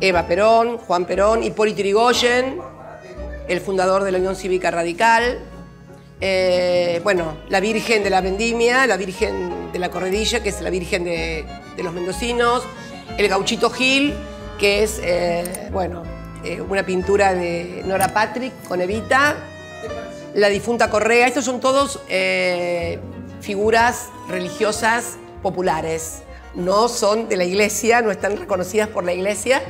Eva Perón, Juan Perón, Hipólito Yrigoyen, el fundador de la Unión Cívica Radical, eh, bueno, la Virgen de la Vendimia, la Virgen de la Corredilla, que es la Virgen de, los Mendocinos, el Gauchito Gil, que es, eh, bueno, eh, una pintura de Nora Patrick con Evita, la difunta Correa, estos son todos figuras religiosas populares, no son de la iglesia, no están reconocidas por la iglesia,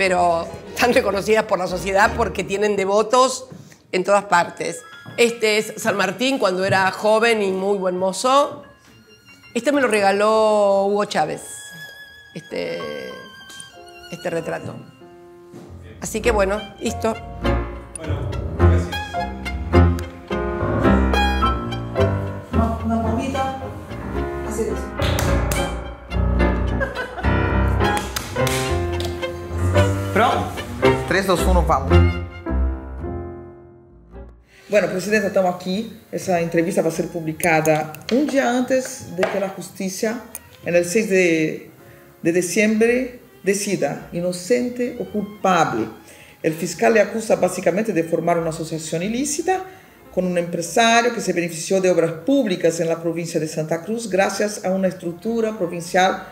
pero están reconocidas por la sociedad porque tienen devotos en todas partes. Este es San Martín cuando era joven y muy buen mozo. Este me lo regaló Hugo Chávez, este, este retrato. Así que bueno, listo. Bueno, gracias. Una Así 3, 2, 1, vamos. Bueno, Presidenta, estamos aquí. Esta entrevista va a ser publicada un día antes de que la justicia, en el 6 de, diciembre, decida inocente o culpable. El fiscal le acusa básicamente de formar una asociación ilícita con un empresario que se benefició de obras públicas en la provincia de Santa Cruz gracias a una estructura provincial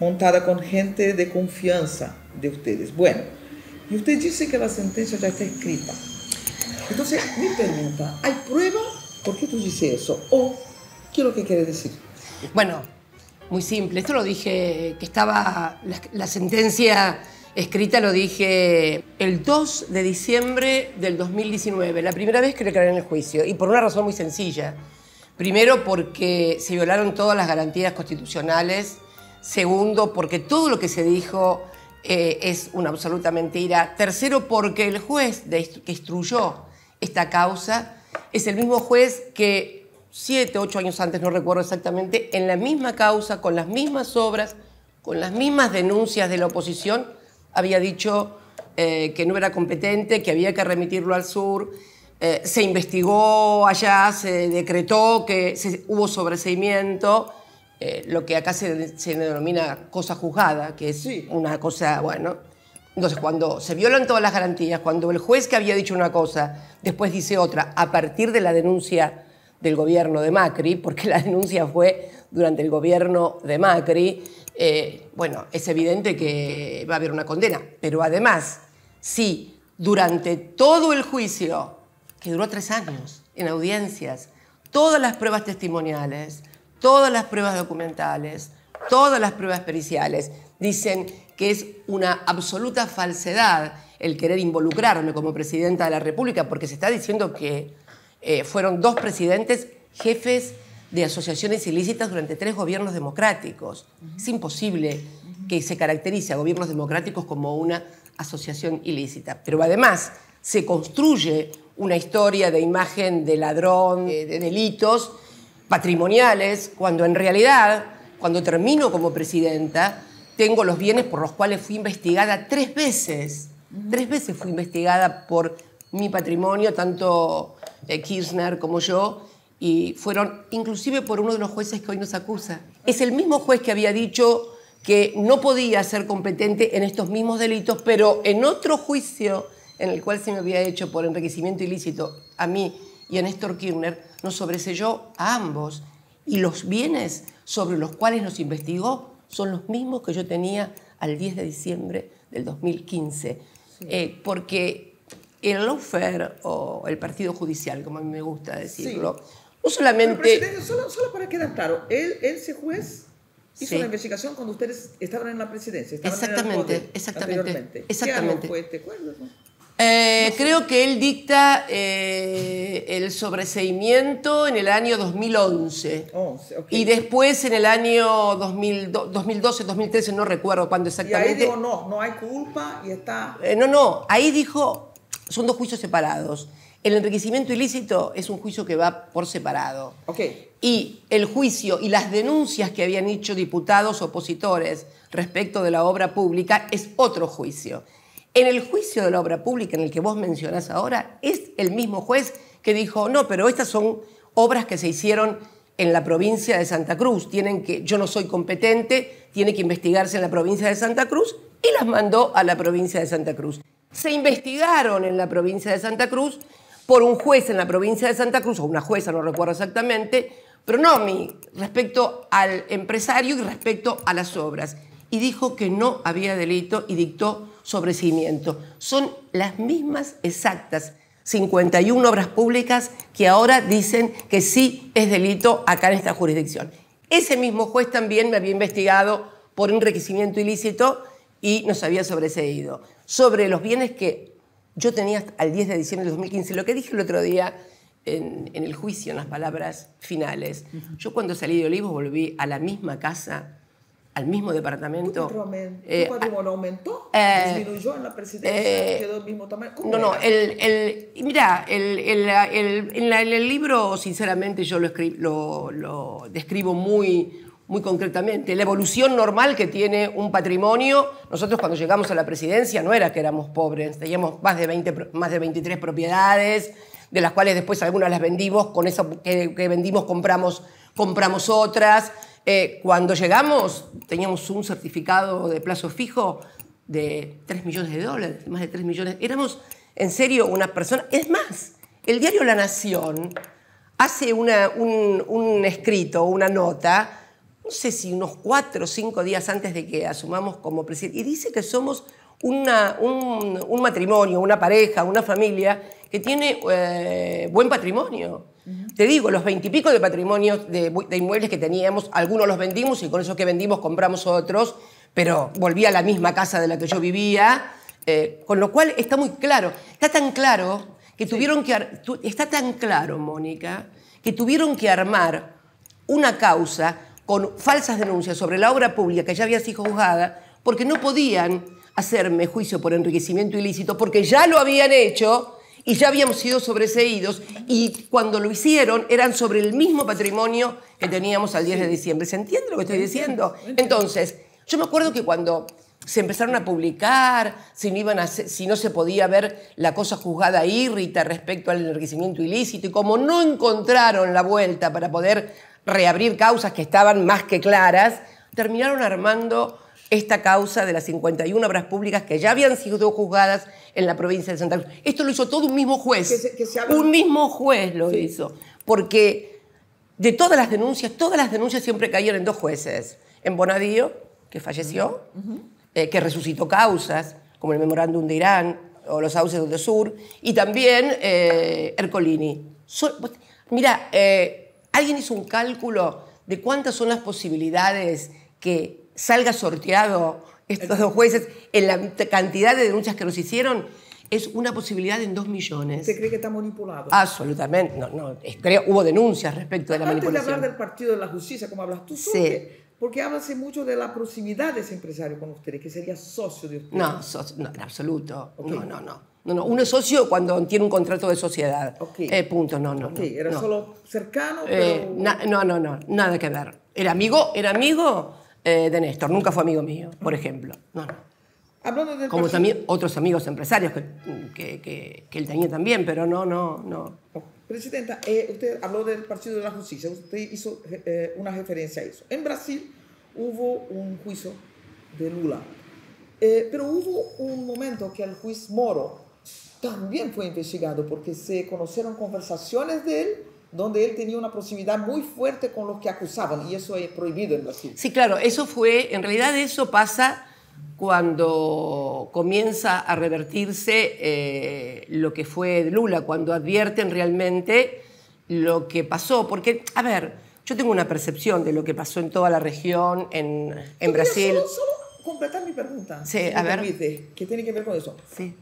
montada con gente de confianza de ustedes. Bueno, y usted dice que la sentencia ya está escrita. Entonces, mi pregunta, ¿hay prueba? ¿Por qué tú dices eso? ¿O qué es lo que quiere decir? Bueno, muy simple. Esto lo dije, que estaba la, sentencia escrita, lo dije el 2 de diciembre del 2019, la primera vez que le en el juicio. Y por una razón muy sencilla. Primero, porque se violaron todas las garantías constitucionales. Segundo, porque todo lo que se dijo eh, es una absoluta mentira. Tercero, porque el juez que instruyó esta causa es el mismo juez que siete, ocho años antes, no recuerdo exactamente, en la misma causa, con las mismas obras, con las mismas denuncias de la oposición, había dicho eh, que no era competente, que había que remitirlo al sur. Eh, se investigó allá, se decretó que hubo sobreseimiento eh, lo que acá se, denomina cosa juzgada, que es una cosa, bueno. Entonces, cuando se violan todas las garantías, cuando el juez que había dicho una cosa después dice otra, a partir de la denuncia del gobierno de Macri, porque la denuncia fue durante el gobierno de Macri, eh, bueno, es evidente que va a haber una condena. Pero además, si durante todo el juicio, que duró tres años en audiencias, todas las pruebas testimoniales, todas las pruebas documentales, todas las pruebas periciales, dicen que es una absoluta falsedad el querer involucrarme como presidenta de la República, porque se está diciendo que eh, fueron dos presidentes jefes de asociaciones ilícitas durante tres gobiernos democráticos. Es imposible que se caracterice a gobiernos democráticos como una asociación ilícita. Pero además se construye una historia de imagen de ladrón, eh, de delitos, patrimoniales, cuando en realidad, cuando termino como presidenta, tengo los bienes por los cuales fui investigada tres veces. Tres veces fui investigada por mi patrimonio, tanto eh, Kirchner como yo, y fueron inclusive por uno de los jueces que hoy nos acusa. Es el mismo juez que había dicho que no podía ser competente en estos mismos delitos, pero en otro juicio en el cual se me había hecho por enriquecimiento ilícito a mí y a Néstor Kirchner, nos sobreselló a ambos y los bienes sobre los cuales nos investigó son los mismos que yo tenía al 10 de diciembre del 2015. Eh, porque el lawfare o el partido judicial, como a mí me gusta decirlo, no solamente... Solo, solo, para quedar claro, él, ese juez... Hizo la investigación cuando ustedes estaban en la presidencia. Estaban exactamente, en exactamente. Exactamente. fue este acuerdo? Eh, creo que él dicta eh, el sobreseimiento en el año 2011 y después en el año 2012, 2013, no recuerdo cuándo exactamente. ahí dijo, no, no hay culpa y está... Eh, no, no, ahí dijo, son dos juicios separados. El enriquecimiento ilícito es un juicio que va por separado. Okay. Y el juicio y las denuncias que habían hecho diputados opositores respecto de la obra pública es otro juicio. En el juicio de la obra pública en el que vos mencionás ahora, es el mismo juez que dijo, no, pero estas son obras que se hicieron en la provincia de Santa Cruz, tienen que, yo no soy competente, tiene que investigarse en la provincia de Santa Cruz, y las mandó a la provincia de Santa Cruz. Se investigaron en la provincia de Santa Cruz por un juez en la provincia de Santa Cruz, o una jueza, no recuerdo exactamente, pero no mi respecto al empresario y respecto a las obras y dijo que no había delito y dictó sobrecimiento. Son las mismas exactas 51 obras públicas que ahora dicen que sí es delito acá en esta jurisdicción. Ese mismo juez también me había investigado por un enriquecimiento ilícito y nos había sobreseído. Sobre los bienes que yo tenía al 10 de diciembre de 2015, lo que dije el otro día en, en el juicio, en las palabras finales, yo cuando salí de Olivos volví a la misma casa al mismo departamento. ¿Tu eh, patrimonio aumentó? Eh, ¿Disminuyó en la presidencia? Eh, ¿Quedó el mismo tamaño? No, no, el, el, en, el libro, sinceramente, yo lo, lo, describo muy, muy concretamente. La evolución normal que tiene un patrimonio, nosotros cuando llegamos a la presidencia no era que éramos pobres, teníamos más de, 20, más de 23 propiedades, de las cuales después algunas las vendimos, con eso que, que vendimos compramos, compramos otras. Eh, cuando llegamos, teníamos un certificado de plazo fijo de 3 millones de dólares, más de 3 millones. Éramos, en serio, una persona. Es más, el diario La Nación hace un, escrito, una nota, no sé si unos 4 o 5 días antes de que asumamos como presidente, y dice que somos un, matrimonio, una pareja, una familia que tiene eh, buen patrimonio. Te digo, los veintipico de patrimonios de, inmuebles que teníamos, algunos los vendimos y con esos que vendimos compramos otros, pero volví a la misma casa de la que yo vivía, eh, con lo cual está muy claro, está tan claro que tuvieron que, está tan claro, Mónica, que tuvieron que armar una causa con falsas denuncias sobre la obra pública que ya había sido juzgada, porque no podían hacerme juicio por enriquecimiento ilícito, porque ya lo habían hecho y ya habíamos sido sobreseídos y cuando lo hicieron eran sobre el mismo patrimonio que teníamos al 10 de diciembre. ¿Se entiende lo que estoy diciendo? Entonces, yo me acuerdo que cuando se empezaron a publicar, si no, iban a, si no se podía ver la cosa juzgada irrita respecto al enriquecimiento ilícito y como no encontraron la vuelta para poder reabrir causas que estaban más que claras, terminaron armando esta causa de las 51 obras públicas que ya habían sido juzgadas en la provincia de Santa Cruz. Esto lo hizo todo un mismo juez. un mismo juez lo hizo. Porque de todas las denuncias, todas las denuncias siempre cayeron en dos jueces. En Bonadío, que falleció, eh, que resucitó causas, como el memorándum de Irán o los sauces del sur, y también eh, Ercolini. Pues, mira, eh, alguien hizo un cálculo de cuántas son las posibilidades que salga sorteado estos dos jueces en la cantidad de denuncias que nos hicieron, es una posibilidad en dos millones. ¿Se cree que está manipulado? Absolutamente. No, no, creo, hubo denuncias respecto de la manipulación. Antes de hablar del Partido de la Justicia, como hablas tú, sí. porque háblase mucho de la proximidad de ese empresario con ustedes, que sería socio de ustedes. No, en absoluto. No, no, no. No, uno es socio cuando tiene un contrato de sociedad. Eh, punto, no, no. era solo cercano, eh, no, no, no, nada que ver. Era amigo, era amigo eh, de Néstor, nunca fue amigo mío, por ejemplo. No, Hablando Como también otros amigos empresarios que, él tenía también, pero no, no, no. Presidenta, eh, usted habló del Partido de la Justicia, usted hizo eh, una referencia a eso. En Brasil hubo un juicio de Lula, pero hubo un momento que el juez Moro también fue investigado porque se conocieron conversaciones de él donde él tenía una proximidad muy fuerte con los que acusaban, y eso es prohibido en Brasil. Sí, claro, eso fue, en realidad eso pasa cuando comienza a revertirse eh, lo que fue Lula, cuando advierten realmente lo que pasó, porque, a ver, yo tengo una percepción de lo que pasó en toda la región, en, Brasil. Solo, completar mi pregunta. a ver. Permite, que tiene que ver con eso. Sí.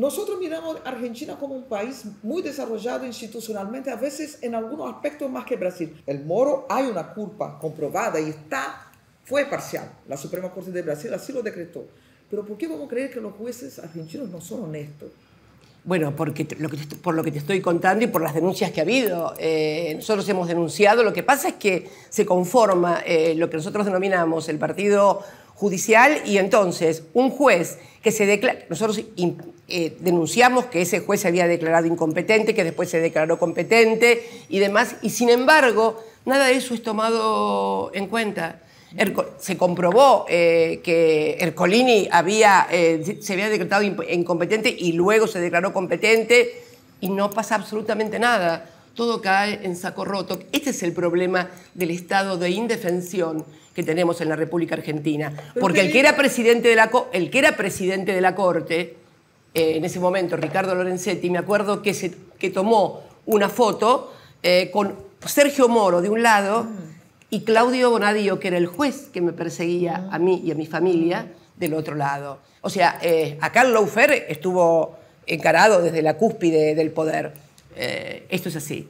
Nosotros miramos a Argentina como un país muy desarrollado institucionalmente, a veces en algunos aspectos más que Brasil. El Moro hay una culpa comprobada y está, fue parcial. La Suprema Corte de Brasil así lo decretó. Pero ¿por qué vamos a creer que los jueces argentinos no son honestos? Bueno, porque por lo que te estoy contando y por las denuncias que ha habido. Eh, nosotros hemos denunciado, lo que pasa es que se conforma eh, lo que nosotros denominamos el partido judicial y entonces un juez que se declara, nosotros eh, denunciamos que ese juez se había declarado incompetente, que después se declaró competente y demás, y sin embargo nada de eso es tomado en cuenta. Se comprobó eh, que Ercolini había, eh, se había declarado incompetente y luego se declaró competente y no pasa absolutamente nada. Todo cae en saco roto. Este es el problema del estado de indefensión que tenemos en la República Argentina. Porque el que era presidente de la, el que era presidente de la Corte, eh, en ese momento, Ricardo Lorenzetti, me acuerdo que, se, que tomó una foto eh, con Sergio Moro de un lado y Claudio Bonadío, que era el juez que me perseguía a mí y a mi familia, del otro lado. O sea, eh, acá el estuvo encarado desde la cúspide del poder. Eh, esto es así.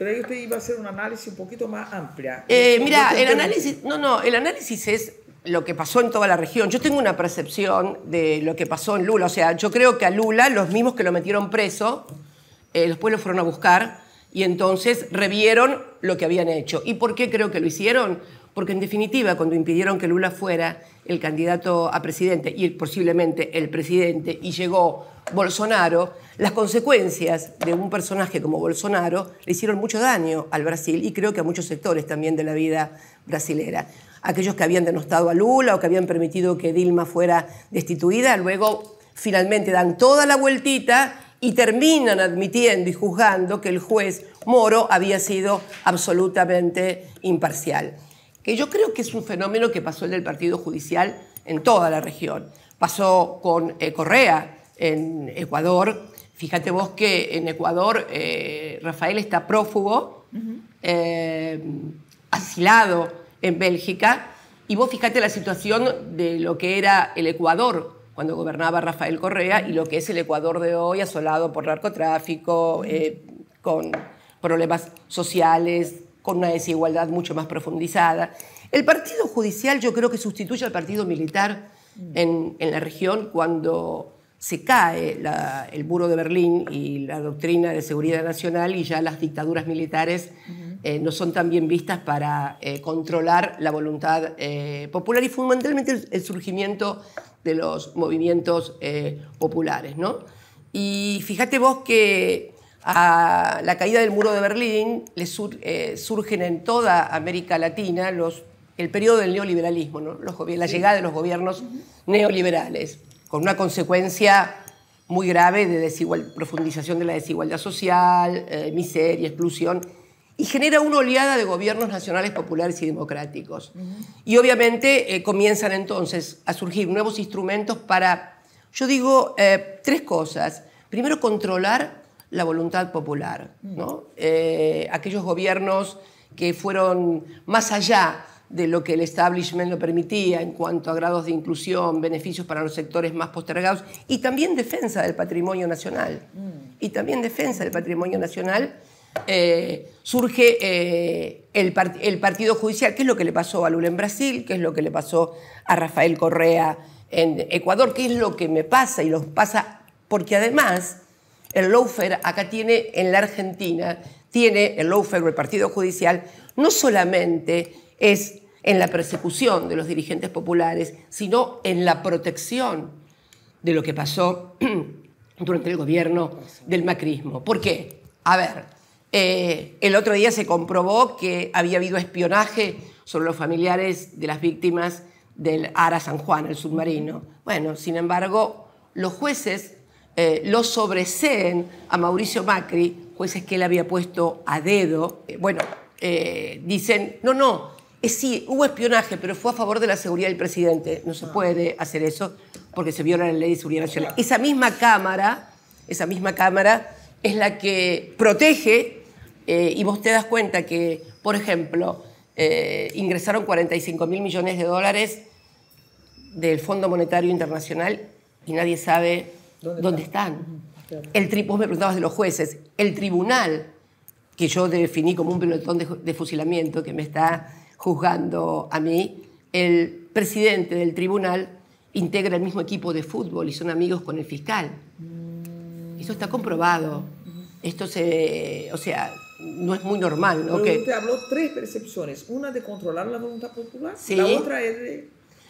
Pero ahí usted iba a hacer un análisis un poquito más amplia. Eh, mira, el análisis, no, no, el análisis es lo que pasó en toda la región. Yo tengo una percepción de lo que pasó en Lula. O sea, yo creo que a Lula, los mismos que lo metieron preso, los eh, después lo fueron a buscar y entonces revieron lo que habían hecho. ¿Y por qué creo que lo hicieron? porque en definitiva cuando impidieron que Lula fuera el candidato a presidente y posiblemente el presidente y llegó Bolsonaro, las consecuencias de un personaje como Bolsonaro le hicieron mucho daño al Brasil y creo que a muchos sectores también de la vida brasilera. Aquellos que habían denostado a Lula o que habían permitido que Dilma fuera destituida, luego finalmente dan toda la vueltita y terminan admitiendo y juzgando que el juez Moro había sido absolutamente imparcial que yo creo que es un fenómeno que pasó el del Partido Judicial en toda la región. Pasó con eh, Correa en Ecuador. Fíjate vos que en Ecuador eh, Rafael está prófugo, eh, asilado en Bélgica. Y vos fíjate la situación de lo que era el Ecuador cuando gobernaba Rafael Correa y lo que es el Ecuador de hoy asolado por narcotráfico, con problemas sociales, con una desigualdad mucho más profundizada. El partido judicial yo creo que sustituye al partido militar en, en la región cuando se cae el muro de Berlín y la doctrina de seguridad nacional y ya las dictaduras militares eh, no son tan bien vistas para eh, controlar la voluntad eh, popular y fundamentalmente el, surgimiento de los movimientos populares. ¿no? Y fíjate vos que a la caída del muro de Berlín le eh, surgen en toda América Latina los, el periodo del neoliberalismo, la llegada de los gobiernos neoliberales, con una consecuencia muy grave de profundización de la desigualdad social, eh, miseria, exclusión, y genera una oleada de gobiernos nacionales populares y democráticos. Y obviamente eh, comienzan entonces a surgir nuevos instrumentos para, yo digo, tres cosas. Primero, controlar la voluntad popular. Mm. ¿no? Eh, aquellos gobiernos que fueron más allá de lo que el establishment lo permitía en cuanto a grados de inclusión, beneficios para los sectores más postergados y también defensa del patrimonio nacional. Mm. Y también defensa del patrimonio nacional eh, surge eh, el, el, Partido Judicial, ¿Qué es lo que le pasó a Lula en Brasil, ¿Qué es lo que le pasó a Rafael Correa en Ecuador, ¿Qué es lo que me pasa y los pasa porque además el lawfare acá tiene, en la Argentina, tiene el lawfare o el Partido Judicial, no solamente es en la persecución de los dirigentes populares, sino en la protección de lo que pasó durante el gobierno del macrismo. ¿Por qué? A ver, eh, el otro día se comprobó que había habido espionaje sobre los familiares de las víctimas del Ara San Juan, el submarino. Bueno, sin embargo, los jueces eh, lo sobreseen a Mauricio Macri, jueces que él había puesto a dedo. Eh, bueno, eh, dicen, no, no, sí, hubo espionaje, pero fue a favor de la seguridad del presidente. No se puede hacer eso porque se viola la ley de seguridad nacional. Esa misma Cámara, esa misma Cámara es la que protege y vos te das cuenta que, por ejemplo, ingresaron 45 mil millones de dólares del Fondo Monetario Internacional y nadie sabe ¿Dónde, están? El vos me preguntabas de los jueces. El tribunal, que yo definí como un pelotón de, fusilamiento que me está juzgando a mí, el presidente del tribunal integra el mismo equipo de fútbol y son amigos con el fiscal. Mm. Eso está comprobado. Esto se, o sea, no es muy normal. ¿no? Pero usted habló tres percepciones. Una de controlar la voluntad popular, la otra es de...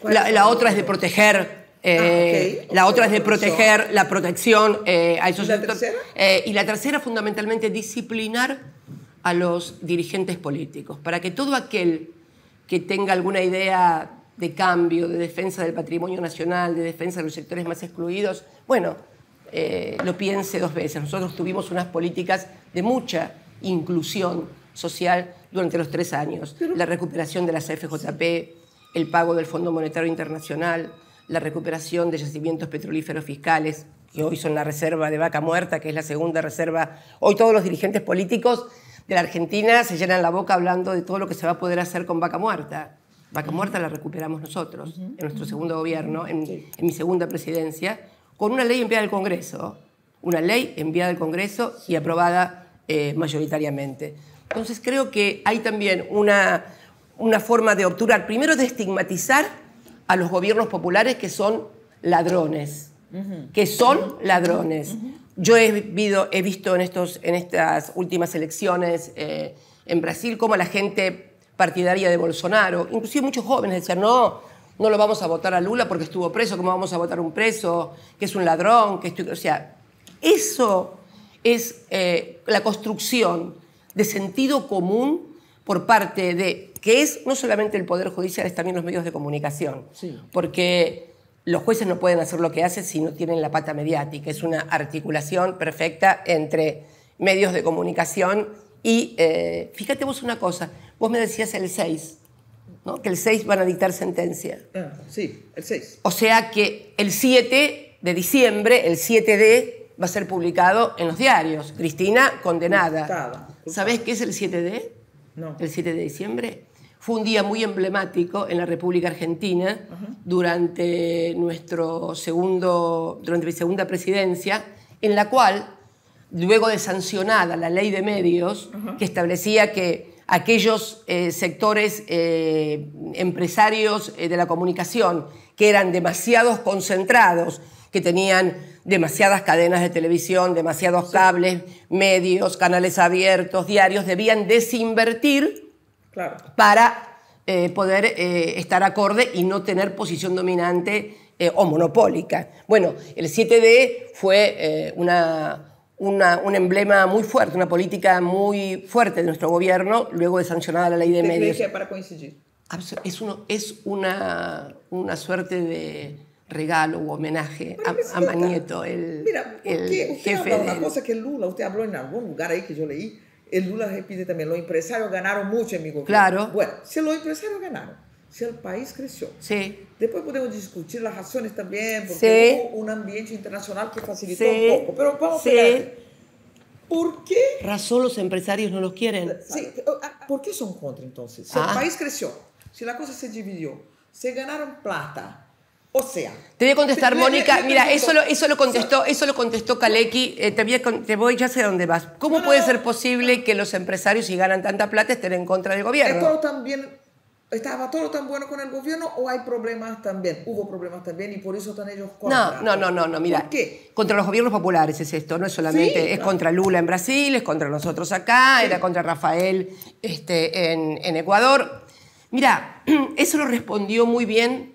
la otra es de proteger eh, ah, la otra es de proteger, la protección eh, a esos ¿Y la tercera? Eh, y la tercera, fundamentalmente, disciplinar a los dirigentes políticos, para que todo aquel que tenga alguna idea de cambio, de defensa del patrimonio nacional, de defensa de los sectores más excluidos, bueno, lo piense dos veces. Nosotros tuvimos unas políticas de mucha inclusión social durante los tres años, la recuperación de la CFJP el pago del Fondo Monetario Internacional, la recuperación de yacimientos petrolíferos fiscales, que hoy son la reserva de vaca muerta, que es la segunda reserva. Hoy todos los dirigentes políticos de la Argentina se llenan la boca hablando de todo lo que se va a poder hacer con vaca muerta. Vaca muerta la recuperamos nosotros, en nuestro segundo gobierno, en, mi segunda presidencia, con una ley enviada al Congreso, una ley enviada al Congreso y aprobada eh, mayoritariamente. Entonces creo que hay también una, una forma de obturar, primero de estigmatizar a los gobiernos populares que son ladrones, que son ladrones. Yo he, he visto en, estos, en estas últimas elecciones eh, en Brasil cómo la gente partidaria de Bolsonaro, inclusive muchos jóvenes decían, no, no lo vamos a votar a Lula porque estuvo preso, ¿cómo vamos a votar a un preso? Que es un ladrón, que estoy... O sea, eso es eh, la construcción de sentido común por parte de que es no solamente el Poder Judicial, es también los medios de comunicación. Porque los jueces no pueden hacer lo que hacen si no tienen la pata mediática. Es una articulación perfecta entre medios de comunicación y, eh, fíjate vos una cosa, vos me decías el 6, ¿no? que el 6 van a dictar sentencia. Ah, sí, el 6. O sea que el 7 de diciembre, el 7D, va a ser publicado en los diarios. Cristina condenada. ¿Sabés qué es el 7D? No. ¿El 7 de diciembre? Fue un día muy emblemático en la República Argentina durante, nuestro segundo, durante mi segunda presidencia, en la cual, luego de sancionada la ley de medios, que establecía que aquellos eh, sectores eh, empresarios eh, de la comunicación que eran demasiados concentrados, que tenían demasiadas cadenas de televisión, demasiados cables, medios, canales abiertos, diarios, debían desinvertir para eh, poder eh, estar acorde y no tener posición dominante eh, o monopólica. Bueno, el 7D fue una, un emblema muy fuerte, una política muy fuerte de nuestro gobierno luego de sancionada la ley de medios. para coincidir? Es, uno, es una, una suerte de regalo u homenaje a, a, Manieto, el, Mira, el jefe. una cosa que Lula, usted habló en algún lugar ahí que yo leí, el Lula repite también, los empresarios ganaron mucho en Claro. Bueno, si los empresarios ganaron, si el país creció. Sí. Después podemos discutir las razones también, porque hubo un ambiente internacional que facilitó un poco. Pero vamos a ver. ¿Por qué? Razón los empresarios no los quieren. Sí. Ah, ¿Por qué son contra entonces? Si el ah. país creció, si la cosa se dividió, se ganaron plata, o sea. Te voy a contestar, Mónica. Mira, eso lo, eso lo contestó, eso lo contestó Kalecki. Eh, te, voy ya sé dónde vas. ¿Cómo puede ser posible que los empresarios, si ganan tanta plata, estén en contra del gobierno? Todo también, ¿Estaba todo tan bueno con el gobierno o hay problemas también? Hubo problemas también y por eso están ellos contra. No, no, no, no, no mira. ¿Por qué? Contra los gobiernos populares es esto, no es solamente, es contra Lula en Brasil, es contra nosotros acá, era contra Rafael este, en Ecuador. Mira, eso lo respondió muy bien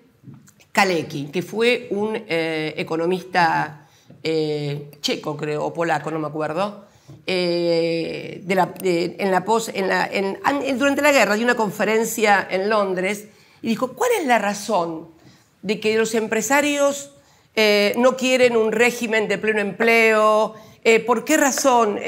Kalecki, que fue un eh, economista eh, checo, creo, o polaco, no me acuerdo, eh, de en la pos, en la, durante la guerra dio una conferencia en Londres y dijo, ¿cuál es la razón de que los empresarios no quieren un régimen de pleno empleo? ¿Por qué razón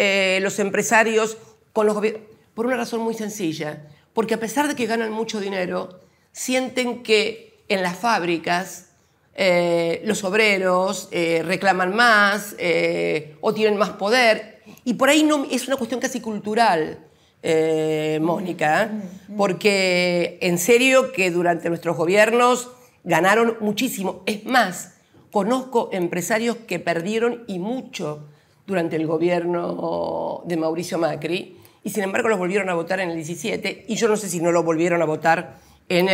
los empresarios con los gobiernos? Por una razón muy sencilla, porque a pesar de que ganan mucho dinero, sienten que en las fábricas eh, los obreros eh, reclaman más eh, o tienen más poder. Y por ahí no, es una cuestión casi cultural, Mónica, mm, mm. porque en serio que durante nuestros gobiernos ganaron muchísimo. Es más, conozco empresarios que perdieron y mucho durante el gobierno de Mauricio Macri y sin embargo los volvieron a votar en el 17 y yo no sé si no lo volvieron a votar en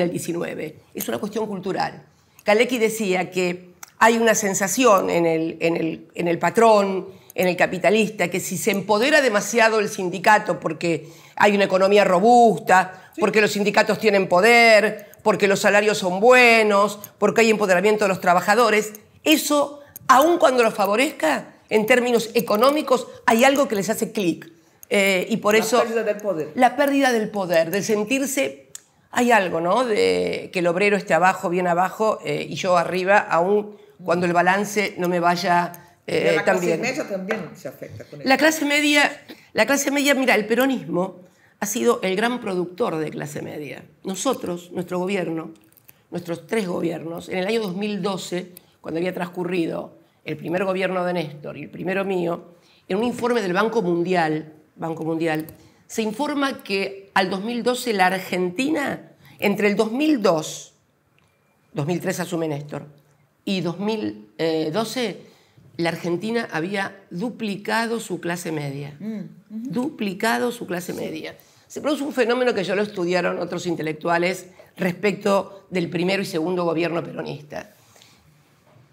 el, 19. Eh, es una cuestión cultural. Kalecki decía que hay una sensación en el, el, en el patrón, en el capitalista, que si se empodera demasiado el sindicato porque hay una economía robusta, porque los sindicatos tienen poder, porque los salarios son buenos, porque hay empoderamiento de los trabajadores, eso, aun cuando lo favorezca, en términos económicos, hay algo que les hace clic. Eh, y por eso... La pérdida del poder. La pérdida del poder, del sentirse... Hay algo, ¿no? De que el obrero esté abajo, bien abajo, eh, y yo arriba, aún cuando el balance no me vaya eh, la clase media también se afecta con la clase media, la clase media, mira, el peronismo ha sido el gran productor de clase media. Nosotros, nuestro gobierno, nuestros tres gobiernos, en el año 2012, cuando había transcurrido el primer gobierno de Néstor y el primero mío, en un informe del Banco Mundial Banco Mundial, se informa que al 2012 la Argentina, entre el 2002, 2003 asume Néstor, y 2012, la Argentina había duplicado su clase media. Mm, duplicado su clase media. Se produce un fenómeno que ya lo estudiaron otros intelectuales respecto del primero y segundo gobierno peronista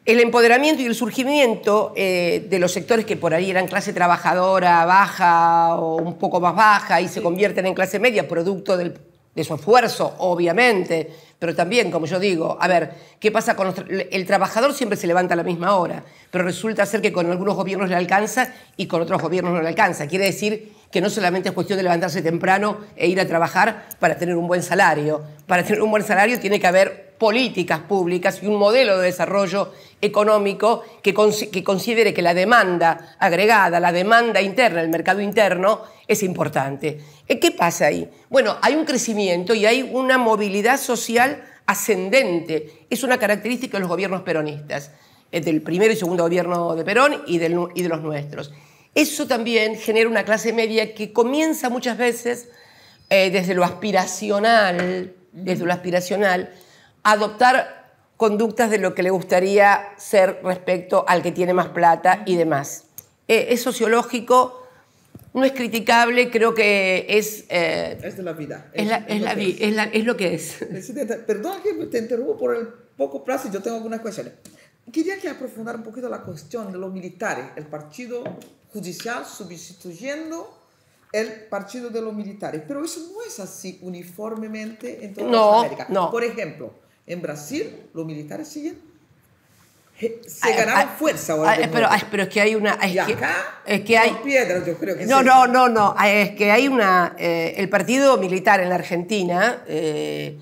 el empoderamiento y el surgimiento eh, de los sectores que por ahí eran clase trabajadora baja o un poco más baja y se convierten en clase media, producto de su esfuerzo, obviamente, pero también, como yo digo, a ver, ¿qué pasa con los el trabajador siempre se levanta a la misma hora, pero resulta ser que con algunos gobiernos le alcanza y con otros gobiernos no le alcanza. Quiere decir que no solamente es cuestión de levantarse temprano e ir a trabajar para tener un buen salario. Para tener un buen salario tiene que haber políticas públicas y un modelo de desarrollo económico que, considere que la demanda agregada, la demanda interna, el mercado interno, es importante. Eh, ¿Qué pasa ahí? Bueno, hay un crecimiento y hay una movilidad social ascendente. Es una característica de los gobiernos peronistas, eh, del primero y segundo gobierno de Perón y, de los nuestros. Eso también genera una clase media que comienza muchas veces eh, desde lo aspiracional, desde lo aspiracional, adoptar conductas de lo que le gustaría ser respecto al que tiene más plata y demás. Eh, es sociológico, no es criticable, creo que es... Eh, es de la vida. Es, la, lo que es. Eh, perdón que te interrumpo por el poco plazo, yo tengo algunas cuestiones. Quería que aprofundara un poquito la cuestión de los militares, el partido judicial sustituyendo el partido de los militares, pero eso no es así uniformemente en toda no, América. No. Por ejemplo, en Brasil, los militares siguen. Se ah, ganaron ah, fuerza ah, pero, es que hay una. Es que, hay. piedras, creo que No, no, no, no. Es que hay una. Eh, el partido militar en la Argentina eh,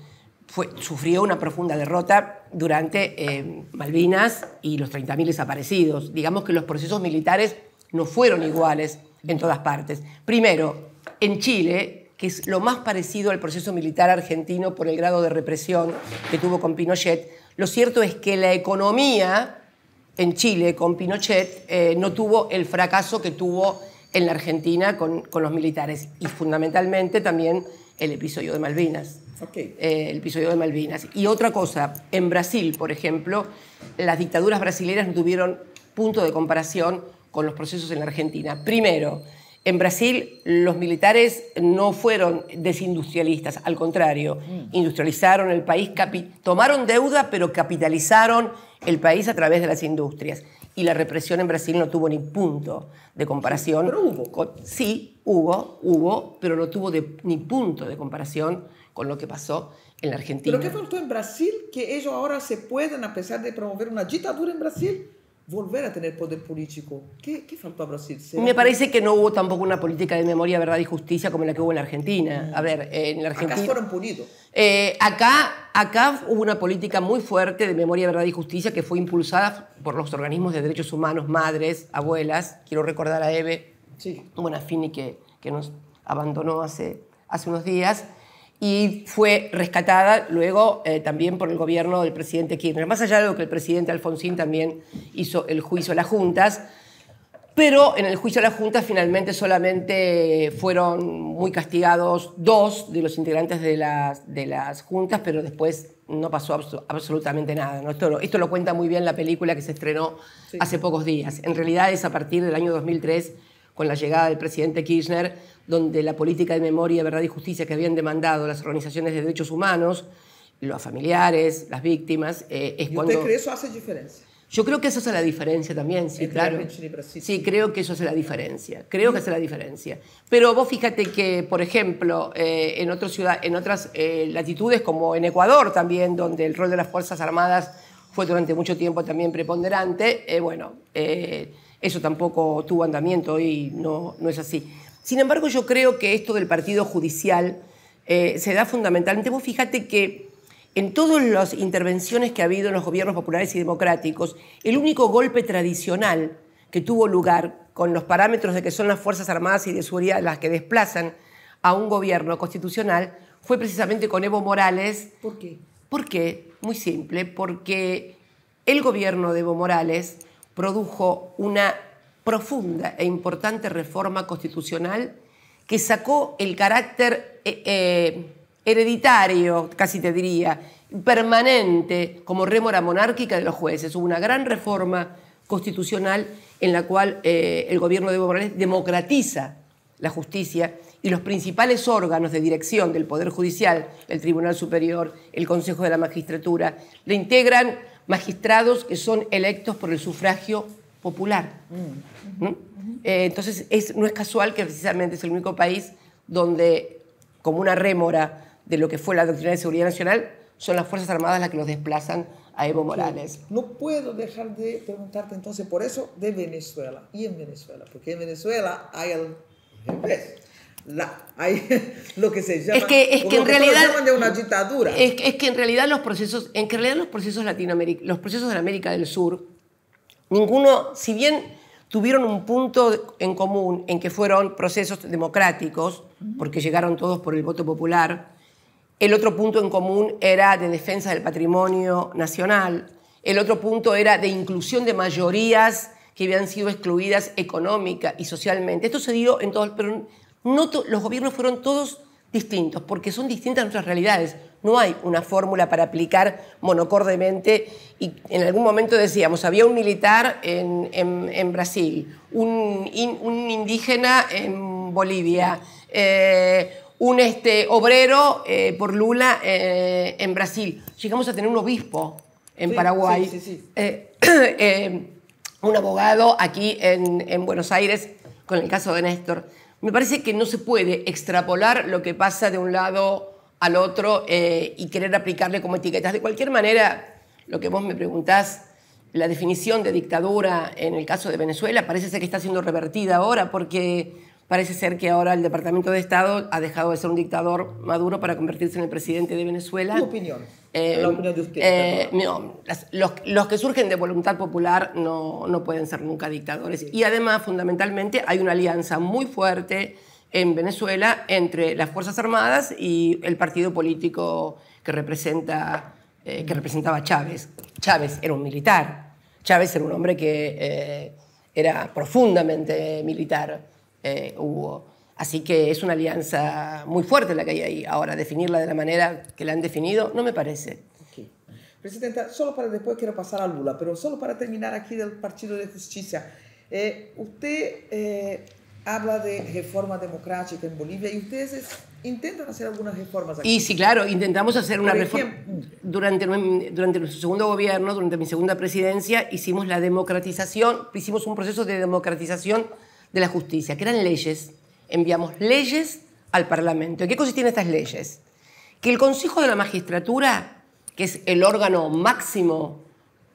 fue, sufrió una profunda derrota durante eh, Malvinas y los 30.000 desaparecidos. Digamos que los procesos militares no fueron iguales en todas partes. Primero, en Chile que es lo más parecido al proceso militar argentino por el grado de represión que tuvo con Pinochet. Lo cierto es que la economía en Chile con Pinochet eh, no tuvo el fracaso que tuvo en la Argentina con, los militares y fundamentalmente también el episodio de Malvinas. Eh, el episodio de Malvinas. Y otra cosa, en Brasil, por ejemplo, las dictaduras brasileñas no tuvieron punto de comparación con los procesos en la Argentina. Primero, en Brasil los militares no fueron desindustrialistas, al contrario, mm. industrializaron el país, tomaron deuda, pero capitalizaron el país a través de las industrias. Y la represión en Brasil no tuvo ni punto de comparación. Pero hubo. sí, hubo, hubo, pero no tuvo ni punto de comparación con lo que pasó en la Argentina. ¿Pero qué faltó en Brasil que ellos ahora se puedan, a pesar de promover una dictadura en Brasil, volver a tener poder político. ¿Qué, qué faltó Brasil? Me parece que no hubo tampoco una política de memoria, verdad y justicia como la que hubo en Argentina. Mm. A ver, en Argentina... Acá fueron punidos. Eh, acá, acá hubo una política muy fuerte de memoria, verdad y justicia que fue impulsada por los organismos de derechos humanos, madres, abuelas. Quiero recordar a Eve, sí. bueno, Fini que, que nos abandonó hace, hace unos días y fue rescatada luego eh, también por el gobierno del presidente Kirchner, más allá de lo que el presidente Alfonsín también hizo el juicio a las juntas, pero en el juicio a las juntas finalmente solamente fueron muy castigados dos de los integrantes de las, de las juntas, pero después no pasó absolutamente nada. Esto, lo, esto, lo, cuenta muy bien la película que se estrenó hace pocos días. En realidad es a partir del año 2003, con la llegada del presidente Kirchner, donde la política de memoria, verdad y justicia que habían demandado las organizaciones de derechos humanos, los familiares, las víctimas, eh, es cuando... ¿Usted cree eso hace diferencia? Yo creo que eso hace la diferencia también, sí, claro. Sí, creo que eso hace la diferencia. Creo que hace la diferencia. Pero vos fíjate que, por ejemplo, eh, en, otras eh, latitudes, como en Ecuador también, donde el rol de las Fuerzas Armadas fue durante mucho tiempo también preponderante, bueno, eso tampoco tuvo andamiento y no, no es así. Sin embargo, yo creo que esto del partido judicial eh, se da fundamentalmente. Vos fíjate que en todas las intervenciones que ha habido en los gobiernos populares y democráticos, el único golpe tradicional que tuvo lugar, con los parámetros de que son las Fuerzas Armadas y de Seguridad las que desplazan a un gobierno constitucional, fue precisamente con Evo Morales. ¿Por qué? ¿Por qué? Muy simple, porque el gobierno de Evo Morales produjo una profunda e importante reforma constitucional que sacó el carácter eh, eh, hereditario, casi te diría, permanente como rémora monárquica de los jueces. Hubo una gran reforma constitucional en la cual eh, el gobierno de Evo democratiza la justicia y los principales órganos de dirección del Poder Judicial, el Tribunal Superior, el Consejo de la Magistratura, le integran magistrados que son electos por el sufragio popular. Mm. Eh, entonces, no es casual que precisamente es el único país donde, como una rémora de lo que fue la doctrina de seguridad nacional, son las Fuerzas Armadas las que los desplazan a Evo Morales. No puedo dejar de preguntarte entonces por eso de Venezuela y en Venezuela, porque en Venezuela hay lo que se llama es que, en realidad una dictadura es, que en realidad los procesos en realidad los procesos latinoamericanos los procesos de América del Sur Ninguno, si bien tuvieron un punto en común en que fueron procesos democráticos, porque llegaron todos por el voto popular, el otro punto en común era de defensa del patrimonio nacional, el otro punto era de inclusión de mayorías que habían sido excluidas económica y socialmente. Esto se dio en todos, pero los gobiernos fueron todos distintos, porque son distintas nuestras realidades. No hay una fórmula para aplicar monocordemente. Y en algún momento decíamos, había un militar en, Brasil, un, indígena en Bolivia, eh, un este, obrero eh, por Lula eh, en Brasil. Llegamos a tener un obispo en Paraguay, un abogado aquí en, en Buenos Aires con el caso de Néstor. Me parece que no se puede extrapolar lo que pasa de un lado al otro eh, y querer aplicarle como etiquetas. De cualquier manera, lo que vos me preguntás, la definición de dictadura en el caso de Venezuela parece ser que está siendo revertida ahora porque parece ser que ahora el Departamento de Estado ha dejado de ser un dictador Maduro para convertirse en el presidente de Venezuela. ¿Tu opinión? Eh, eh, los, que surgen de voluntad popular no, pueden ser nunca dictadores. Y además, fundamentalmente, hay una alianza muy fuerte en Venezuela entre las Fuerzas Armadas y el partido político que, representa, eh, que representaba Chávez. Chávez era un militar, Chávez era un hombre que eh, era profundamente militar, eh, Así que es una alianza muy fuerte la que hay ahí. Ahora, definirla de la manera que la han definido no me parece. Presidenta, solo para después quiero pasar a Lula, pero solo para terminar aquí del Partido de Justicia. usted habla de reforma democrática en Bolivia y ustedes intentan hacer algunas reformas aquí. Y sí, claro, intentamos hacer una reforma. Durante, durante nuestro segundo gobierno, durante mi segunda presidencia, hicimos la democratización, hicimos un proceso de democratización de la justicia, que eran leyes. Enviamos leyes al Parlamento. ¿En qué consistían estas leyes? Que el Consejo de la Magistratura, que es el órgano máximo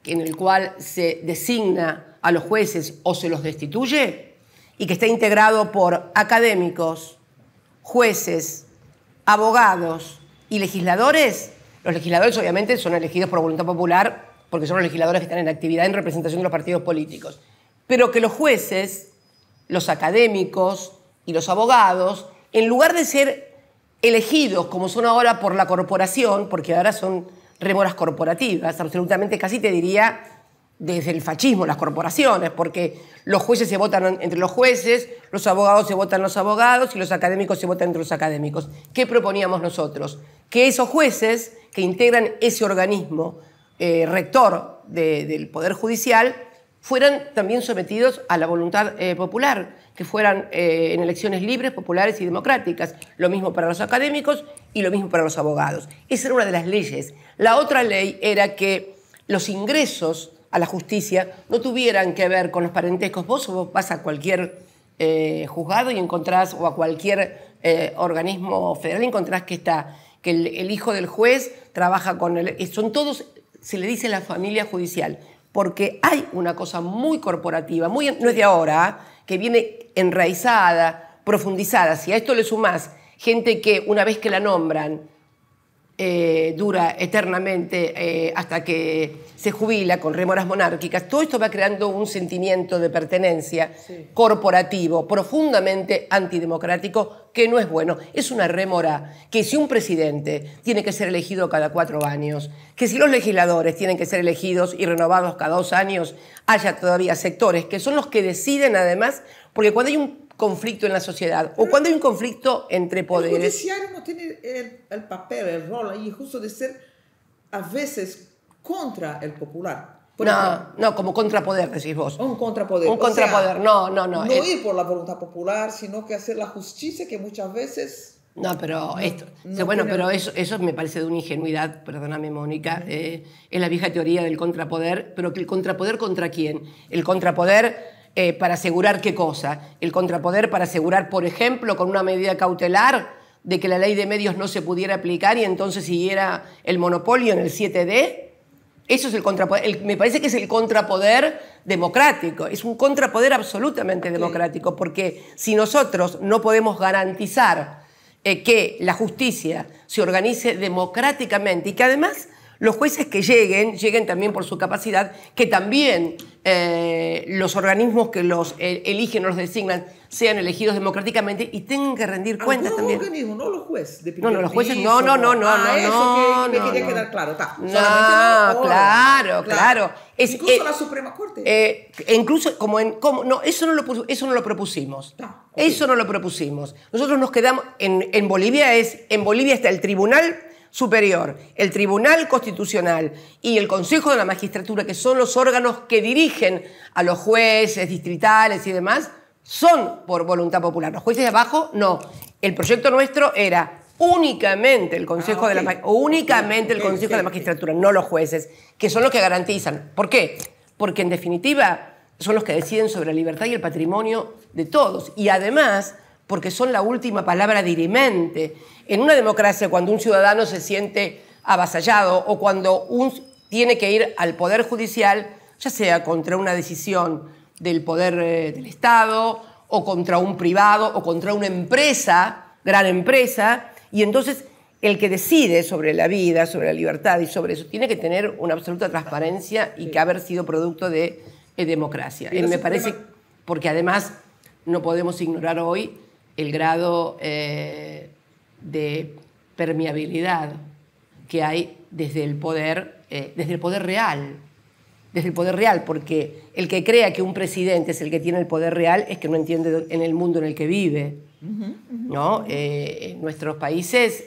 en el cual se designa a los jueces o se los destituye, y que esté integrado por académicos, jueces, abogados y legisladores, los legisladores obviamente son elegidos por voluntad popular porque son los legisladores que están en actividad en representación de los partidos políticos, pero que los jueces, los académicos y los abogados, en lugar de ser elegidos como son ahora por la corporación, porque ahora son rémoras corporativas, absolutamente casi te diría desde el fascismo, las corporaciones, porque los jueces se votan entre los jueces, los abogados se votan los abogados y los académicos se votan entre los académicos. ¿Qué proponíamos nosotros? Que esos jueces que integran ese organismo eh, rector del Poder Judicial fueran también sometidos a la voluntad eh, popular, que fueran eh, en elecciones libres, populares y democráticas. Lo mismo para los académicos y lo mismo para los abogados. Esa era una de las leyes. La otra ley era que los ingresos a la justicia no tuvieran que ver con los parentescos. Vos, vos vas a cualquier eh, juzgado y encontrás, o a cualquier eh, organismo federal, y encontrás que está, que el, hijo del juez trabaja con él eh, Son todos, se le dice la familia judicial, porque hay una cosa muy corporativa, muy, no es de ahora, ¿ah? que viene enraizada, profundizada. Si a esto le sumás gente que una vez que la nombran, dura eternamente hasta que se jubila con remoras monárquicas, todo esto va creando un sentimiento de pertenencia corporativo profundamente antidemocrático que no es bueno. Es una rémora que si un presidente tiene que ser elegido cada cuatro años, que si los legisladores tienen que ser elegidos y renovados cada dos años, haya todavía sectores que son los que deciden además, porque cuando hay un conflicto en la sociedad o cuando hay un conflicto entre poderes. El tiene el, papel, el rol y justo de ser a veces contra el popular. no, no, como contrapoder, decís vos. Un contrapoder. Un contrapoder, no, no, no. No ir por la voluntad popular, sino que hacer la justicia que muchas veces... No, pero esto... bueno, pero eso, eso me parece de una ingenuidad, perdóname Mónica, eh, es la vieja teoría del contrapoder, pero el contrapoder contra quién? El contrapoder eh, para asegurar qué cosa. El contrapoder para asegurar, por ejemplo, con una medida cautelar de que la ley de medios no se pudiera aplicar y entonces siguiera el monopolio en el 7D. Eso es el contrapoder. me parece que es el contrapoder democrático. Es un contrapoder absolutamente democrático, porque si nosotros no podemos garantizar eh, que la justicia se organice democráticamente y que además los jueces que lleguen, lleguen también por su capacidad, que también eh, los organismos que los eh, eligen o los designan sean elegidos democráticamente y tengan que rendir cuentas también. organismos, no los jueces. De no, no, los jueces, no, no, no, no, ah, no, eso no, que me no, quería quedar claro, No, claro, claro, Es, incluso eh, la Suprema Corte. E incluso como en, como, no, eso no lo, eso no lo propusimos. Eso no lo propusimos. Nosotros nos quedamos en, en Bolivia es, en Bolivia está el tribunal Superior, el Tribunal Constitucional y el Consejo de la Magistratura, que son los órganos que dirigen a los jueces distritales y demás, son por voluntad popular. Los jueces de abajo, no. El proyecto nuestro era únicamente el Consejo ah, de la o únicamente el Consejo de la Magistratura, no los jueces, que son los que garantizan. ¿Por qué? Porque en definitiva son los que deciden sobre la libertad y el patrimonio de todos. Y además porque son la última palabra dirimente. En una democracia, cuando un ciudadano se siente avasallado o cuando un, tiene que ir al Poder Judicial, ya sea contra una decisión del Poder eh, del Estado o contra un privado o contra una empresa, gran empresa, y entonces el que decide sobre la vida, sobre la libertad y sobre eso, tiene que tener una absoluta transparencia y que haber sido producto de, eh, democracia. Y me parece, porque además no podemos ignorar hoy el grado eh, de permeabilidad que hay desde el poder, eh, desde el poder real, desde el poder real, porque el que crea que un presidente es el que tiene el poder real es que no entiende en el mundo en el que vive. ¿no? Eh, en nuestros países,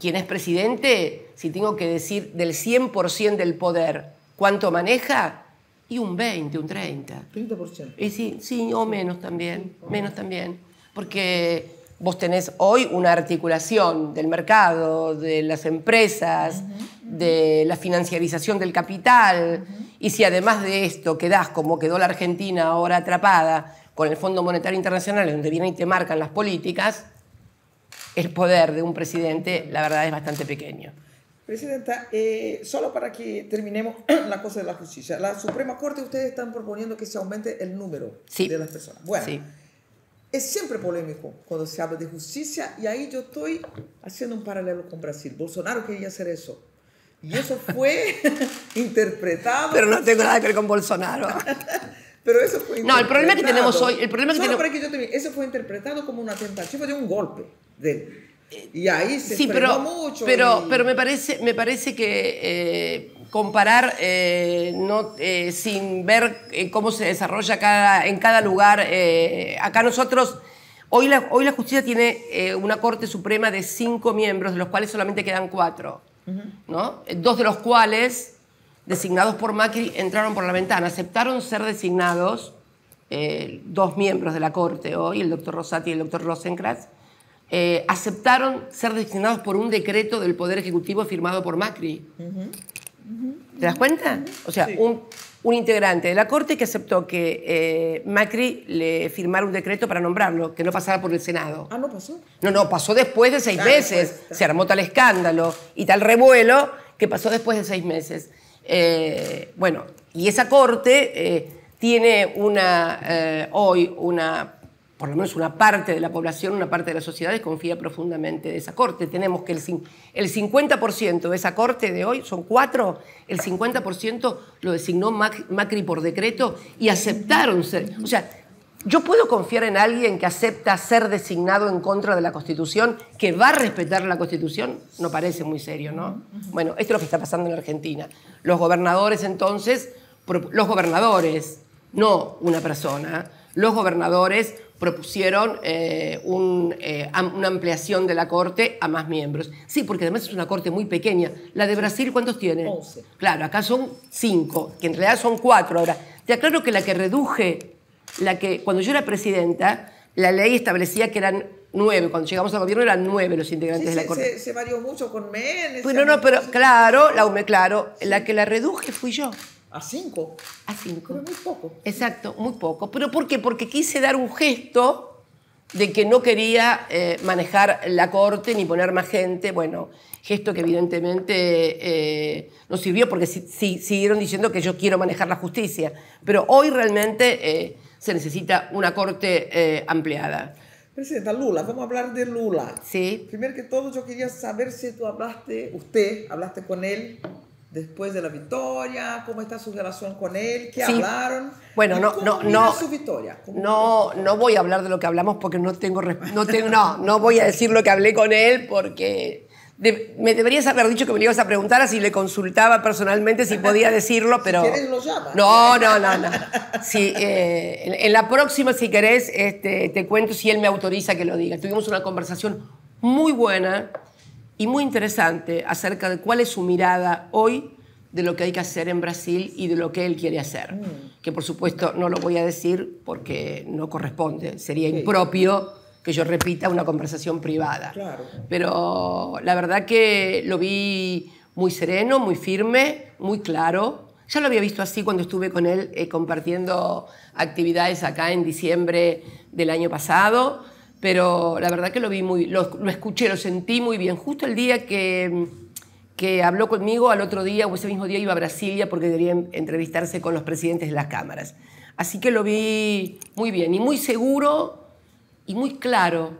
quien es presidente, si tengo que decir del 100% del poder, ¿cuánto maneja? Y un 20, un 30. 30%. sí, sí o menos también, menos también porque vos tenés hoy una articulación del mercado, de las empresas, de la financiarización del capital. Y si además de esto quedás como quedó la Argentina ahora atrapada con el Fondo Monetario Internacional, donde vienen y te marcan las políticas, el poder de un presidente, la verdad, es bastante pequeño. Presidenta, eh, solo para que terminemos la cosa de la justicia. La Suprema Corte, ustedes están proponiendo que se aumente el número de las personas. Bueno, sí es siempre polémico cuando se habla de justicia y ahí yo estoy haciendo un paralelo con Brasil. Bolsonaro quería hacer eso. Y eso fue interpretado. Pero no tengo nada que ver con Bolsonaro. Pero eso fue No, el problema que tenemos hoy, el problema que tenemos... que yo te... eso fue interpretado como una tentativa de un golpe de y ahí se sí, pero, mucho. Pero, me parece, me parece que eh, comparar eh, no, eh, sin ver cómo se desarrolla cada, en cada lugar. acá nosotros, hoy la, hoy la justicia tiene una Corte Suprema de cinco miembros, de los cuales solamente quedan cuatro. ¿no? Dos de los cuales, designados por Macri, entraron por la ventana, aceptaron ser designados. dos miembros de la Corte hoy, el doctor Rosati y el doctor Rosenkratz, eh, aceptaron ser designados por un decreto del Poder Ejecutivo firmado por Macri. ¿Te das cuenta? O sea, un, integrante de la Corte que aceptó que eh, Macri le firmara un decreto para nombrarlo, que no pasara por el Senado. Ah, no pasó. No, no, pasó después de seis meses. Se armó tal escándalo y tal revuelo que pasó después de seis meses. Eh, bueno, y esa Corte tiene una, hoy una por lo menos una parte de la población, una parte de la sociedad desconfía profundamente de esa corte. Tenemos que el, 50% de esa corte de hoy, son cuatro, el 50% lo designó Macri por decreto y aceptaron ser. O sea, yo puedo confiar en alguien que acepta ser designado en contra de la Constitución, que va a respetar la Constitución, no parece muy serio, ¿no? Bueno, esto es lo que está pasando en la Argentina. Los gobernadores entonces, los gobernadores, no una persona, los gobernadores propusieron eh, eh, una ampliación de la Corte a más miembros. Sí, porque además es una Corte muy pequeña. ¿La de Brasil cuántos tiene? 11. Claro, acá son cinco, que en realidad son cuatro ahora. Te aclaro que la que reduje, la que cuando yo era presidenta, la ley establecía que eran nueve, cuando llegamos al gobierno eran nueve los integrantes de la Corte. Se, varió mucho con Menes. no, pero claro, Ume claro, la que la reduje fui yo. A cinco. A cinco. Pero muy poco. Exacto, muy poco. ¿Pero por qué? Porque quise dar un gesto de que no quería eh, manejar la corte ni poner más gente. Bueno, gesto que evidentemente eh, no sirvió porque sí, siguieron diciendo que yo quiero manejar la justicia. Pero hoy realmente eh, se necesita una corte ampliada. Presidenta Lula, vamos a hablar de Lula. Sí. Primero que todo, yo quería saber si tú hablaste, usted hablaste con él después de la victoria? ¿Cómo está su relación con él? ¿Qué hablaron? Bueno, no, no, no, su victoria? no, no voy a hablar de lo que hablamos porque no tengo, no tengo, no, no voy a decir lo que hablé con él porque me deberías haber dicho que me ibas a preguntar si le consultaba personalmente si podía decirlo, pero. Si lo llama. No, no, no, no. Sí, eh, en, la próxima, si querés, este, te cuento si él me autoriza que lo diga. Tuvimos una conversación muy buena y muy interesante acerca de cuál es su mirada hoy de lo que hay que hacer en Brasil y de lo que él quiere hacer. Mm. Que por supuesto no lo voy a decir porque no corresponde, sería impropio que yo repita una conversación privada. Pero la verdad que lo vi muy sereno, muy firme, muy claro. Ya lo había visto así cuando estuve con él eh, compartiendo actividades acá en diciembre del año pasado pero la verdad que lo vi muy, lo, lo escuché, lo sentí muy bien. Justo el día que, que, habló conmigo, al otro día o ese mismo día iba a Brasilia porque debería entrevistarse con los presidentes de las cámaras. Así que lo vi muy bien y muy seguro y muy claro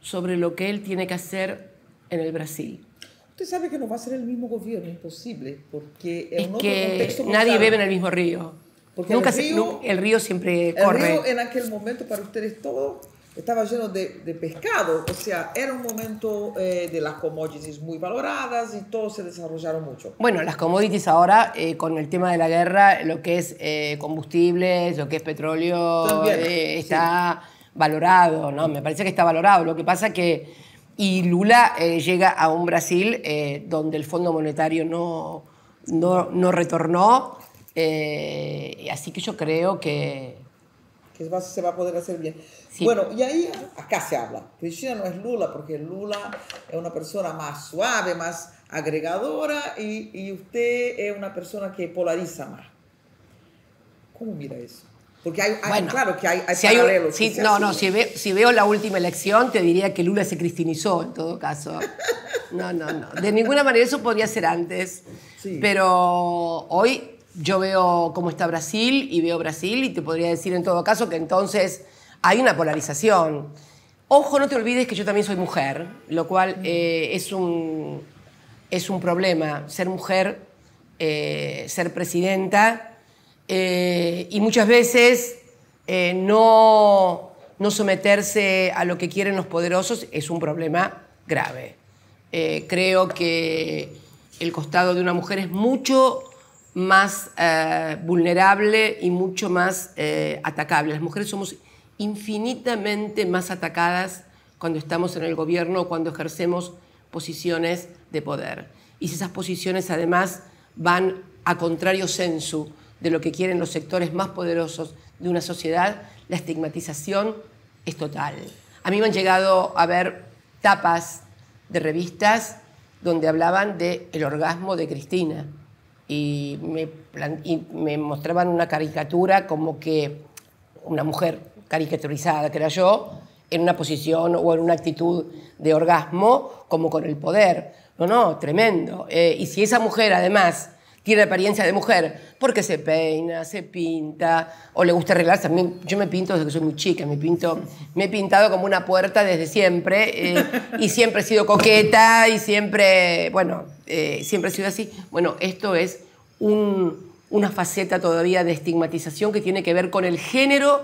sobre lo que él tiene que hacer en el Brasil. Usted sabe que no va a ser el mismo gobierno, imposible, porque es que nadie bebe en el mismo río. Porque Nunca el, río, el río siempre corre. El río en aquel momento para ustedes todo estaba lleno de, pescado, o sea, era un momento eh, de las commodities muy valoradas y todo se desarrollaron mucho. Bueno, las commodities ahora, eh, con el tema de la guerra, lo que es eh, combustibles, lo que es petróleo, está valorado, ¿no? Me parece que está valorado. Lo que pasa que, y Lula llega a un Brasil donde el Fondo Monetario no, no, no retornó, así que yo creo que que se va a poder hacer bien. Bueno, y ahí acá se habla. Cristina no es Lula, porque Lula es una persona más suave, más agregadora, y, usted es una persona que polariza más. ¿Cómo mira eso? Porque hay, claro que hay, si paralelos. no, no, si, veo la última elección, te diría que Lula se cristinizó en todo caso. No, no, no. De ninguna manera eso podría ser antes. Sí. Pero hoy yo veo cómo está Brasil y veo Brasil y te podría decir en todo caso que entonces hay una polarización. Ojo, no te olvides que yo también soy mujer, lo cual eh, es, un, es un problema. Ser mujer, eh, ser presidenta eh, y muchas veces no, no someterse a lo que quieren los poderosos es un problema grave. creo que el costado de una mujer es mucho más eh, vulnerable y mucho más eh, atacable. Las mujeres somos infinitamente más atacadas cuando estamos en el gobierno o cuando ejercemos posiciones de poder. Y si esas posiciones además van a contrario sensu de lo que quieren los sectores más poderosos de una sociedad, la estigmatización es total. A mí me han llegado a ver tapas de revistas donde hablaban de el orgasmo de Cristina y me, mostraban una caricatura como que una mujer caricaturizada, que era yo, en una posición o en una actitud de orgasmo como con el poder. No, no, tremendo. Eh, y si esa mujer además tiene apariencia de mujer, porque se peina, se pinta, o le gusta arreglarse. A yo me pinto desde que soy muy chica, me, pinto, me he pintado como una puerta desde siempre, eh, y siempre he sido coqueta, y siempre, bueno, eh, siempre he sido así. Bueno, esto es una faceta todavía de estigmatización que tiene que ver con el género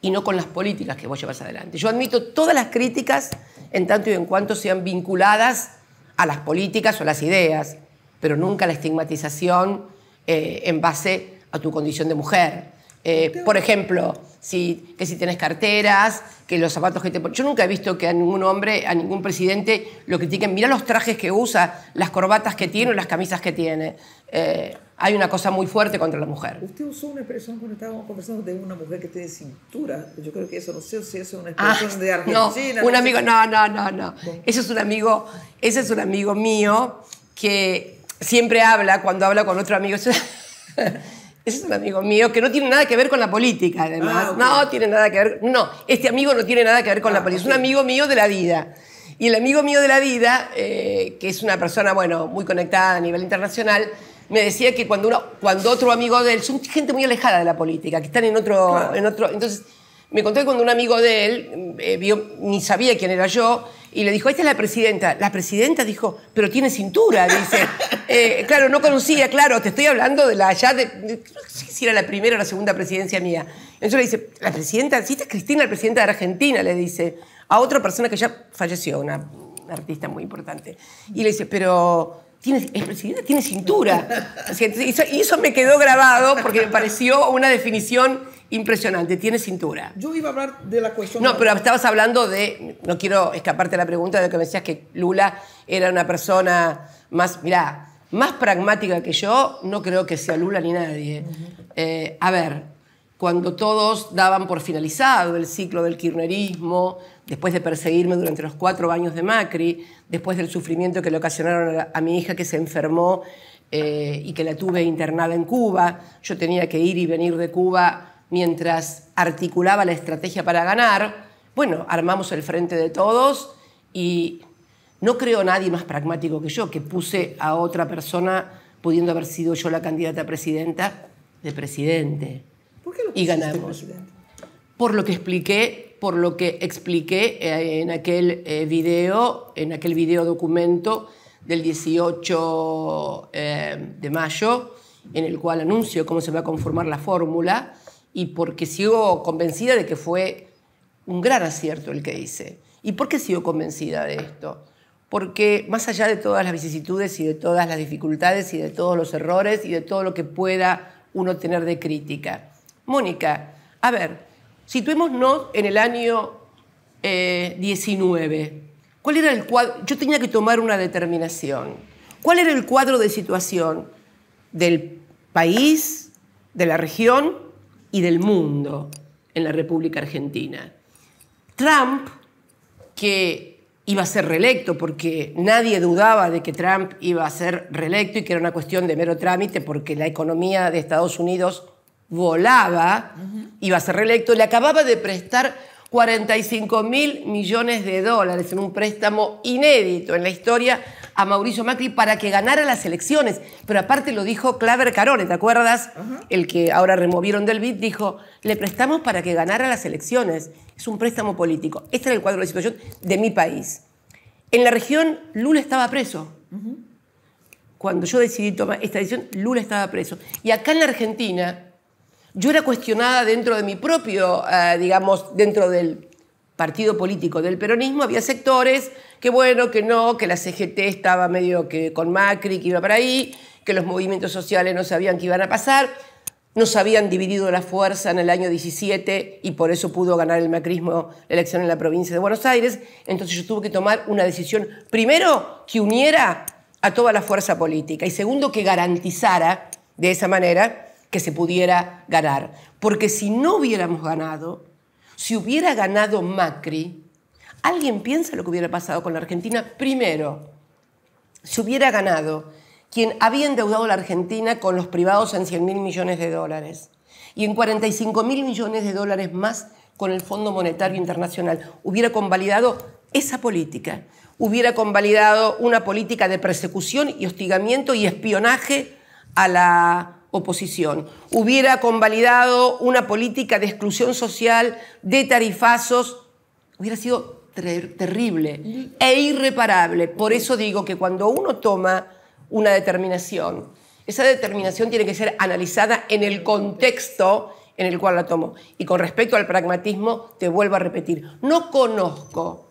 y no con las políticas que vos llevas adelante. Yo admito todas las críticas en tanto y en cuanto sean vinculadas a las políticas o a las ideas pero nunca la estigmatización eh, en base a tu condición de mujer. Eh, por ejemplo, que si tienes carteras, que los zapatos que te Yo nunca he visto que a ningún hombre, a ningún presidente lo critiquen. Mirá los trajes que usa, las corbatas que tiene o las camisas que tiene. Eh, hay una cosa muy fuerte contra la mujer. Usted usó una expresión cuando estábamos conversando de una mujer que tiene cintura. Yo creo que eso no sé si es una ah, expresión de Argentina. No, un amigo, no, no, no, es un amigo, ese es un amigo mío que siempre habla cuando habla con otro amigo. Ese es un amigo mío que no tiene nada que ver con la política, además. Ah, no tiene nada que ver. No, este amigo no tiene nada que ver con la ah, política. Es un amigo mío de la vida. Y el amigo mío de la vida, eh, que es una persona, bueno, muy conectada a nivel internacional, me decía que cuando, uno, cuando otro amigo de él, son gente muy alejada de la política, que están en otro. En otro entonces, me contó que cuando un amigo de él eh, vio, ni sabía quién era yo, y le dijo, esta es la presidenta. La presidenta dijo, pero tiene cintura, dice. Eh, claro, no conocía, claro, te estoy hablando de la ya, de, no sé si era la primera o la segunda presidencia mía. Entonces le dice, la presidenta, si esta es Cristina, la presidenta de Argentina, le dice, a otra persona que ya falleció, una artista muy importante. Y le dice, pero tiene, es presidenta, tiene cintura. Y eso me quedó grabado porque me pareció una definición impresionante, tiene cintura. Yo iba a hablar de la cuestión... No, pero estabas hablando de, no quiero escaparte de la pregunta de lo que me decías que Lula era una persona más, mirá, más pragmática que yo, no creo que sea Lula ni nadie. Eh, a ver, cuando todos daban por finalizado el ciclo del kirchnerismo, después de perseguirme durante los cuatro años de Macri, después del sufrimiento que le ocasionaron a mi hija que se enfermó eh, y que la tuve internada en Cuba, yo tenía que ir y venir de Cuba mientras articulaba la estrategia para ganar, bueno, armamos el frente de todos y no creo nadie más pragmático que yo, que puse a otra persona pudiendo haber sido yo la candidata a presidenta de presidente. ¿Por qué lo y ganamos. Por lo que expliqué, por lo que expliqué eh, en aquel eh, video, en aquel video documento del 18 eh, de mayo, en el cual anuncio cómo se va a conformar la fórmula y porque sigo convencida de que fue un gran acierto el que hice. ¿Y por qué sigo convencida de esto? Porque más allá de todas las vicisitudes y de todas las dificultades y de todos los errores y de todo lo que pueda uno tener de crítica. Mónica, a ver, situémonos en el año 19. Eh, ¿Cuál era el cuadro? Yo tenía que tomar una determinación. ¿Cuál era el cuadro de situación del país, de la región y del mundo en la República Argentina. Trump, que iba a ser reelecto, porque nadie dudaba de que Trump iba a ser reelecto y que era una cuestión de mero trámite, porque la economía de Estados Unidos volaba, iba a ser reelecto, le acababa de prestar 45 mil millones de dólares en un préstamo inédito en la historia a Mauricio Macri para que ganara las elecciones. Pero aparte lo dijo Claver Carone, ¿te acuerdas? El que ahora removieron del BID dijo, le prestamos para que ganara las elecciones. Es un préstamo político. Este era el cuadro de la situación de mi país. En la región, Lula estaba preso. Cuando yo decidí tomar esta decisión, Lula estaba preso. Y acá en la Argentina, yo era cuestionada dentro de mi propio, eh, digamos, dentro del partido político del peronismo, había sectores que bueno, que no, que la CGT estaba medio que con Macri, que iba para ahí, que los movimientos sociales no sabían qué iban a pasar, nos habían dividido la fuerza en el año 17 y por eso pudo ganar el macrismo la elección en la provincia de Buenos Aires, entonces yo tuve que tomar una decisión, primero, que uniera a toda la fuerza política y segundo, que garantizara de esa manera que se pudiera ganar, porque si no hubiéramos ganado, si hubiera ganado Macri, ¿alguien piensa lo que hubiera pasado con la Argentina? Primero, si hubiera ganado quien había endeudado a la Argentina con los privados en 100.000 mil millones de dólares y en 45 mil millones de dólares más con el Fondo Monetario Internacional, hubiera convalidado esa política, hubiera convalidado una política de persecución y hostigamiento y espionaje a la oposición. Hubiera convalidado una política de exclusión social, de tarifazos, hubiera sido terrible e irreparable. Por eso digo que cuando uno toma una determinación, esa determinación tiene que ser analizada en el contexto en el cual la tomo. Y con respecto al pragmatismo, te vuelvo a repetir, no conozco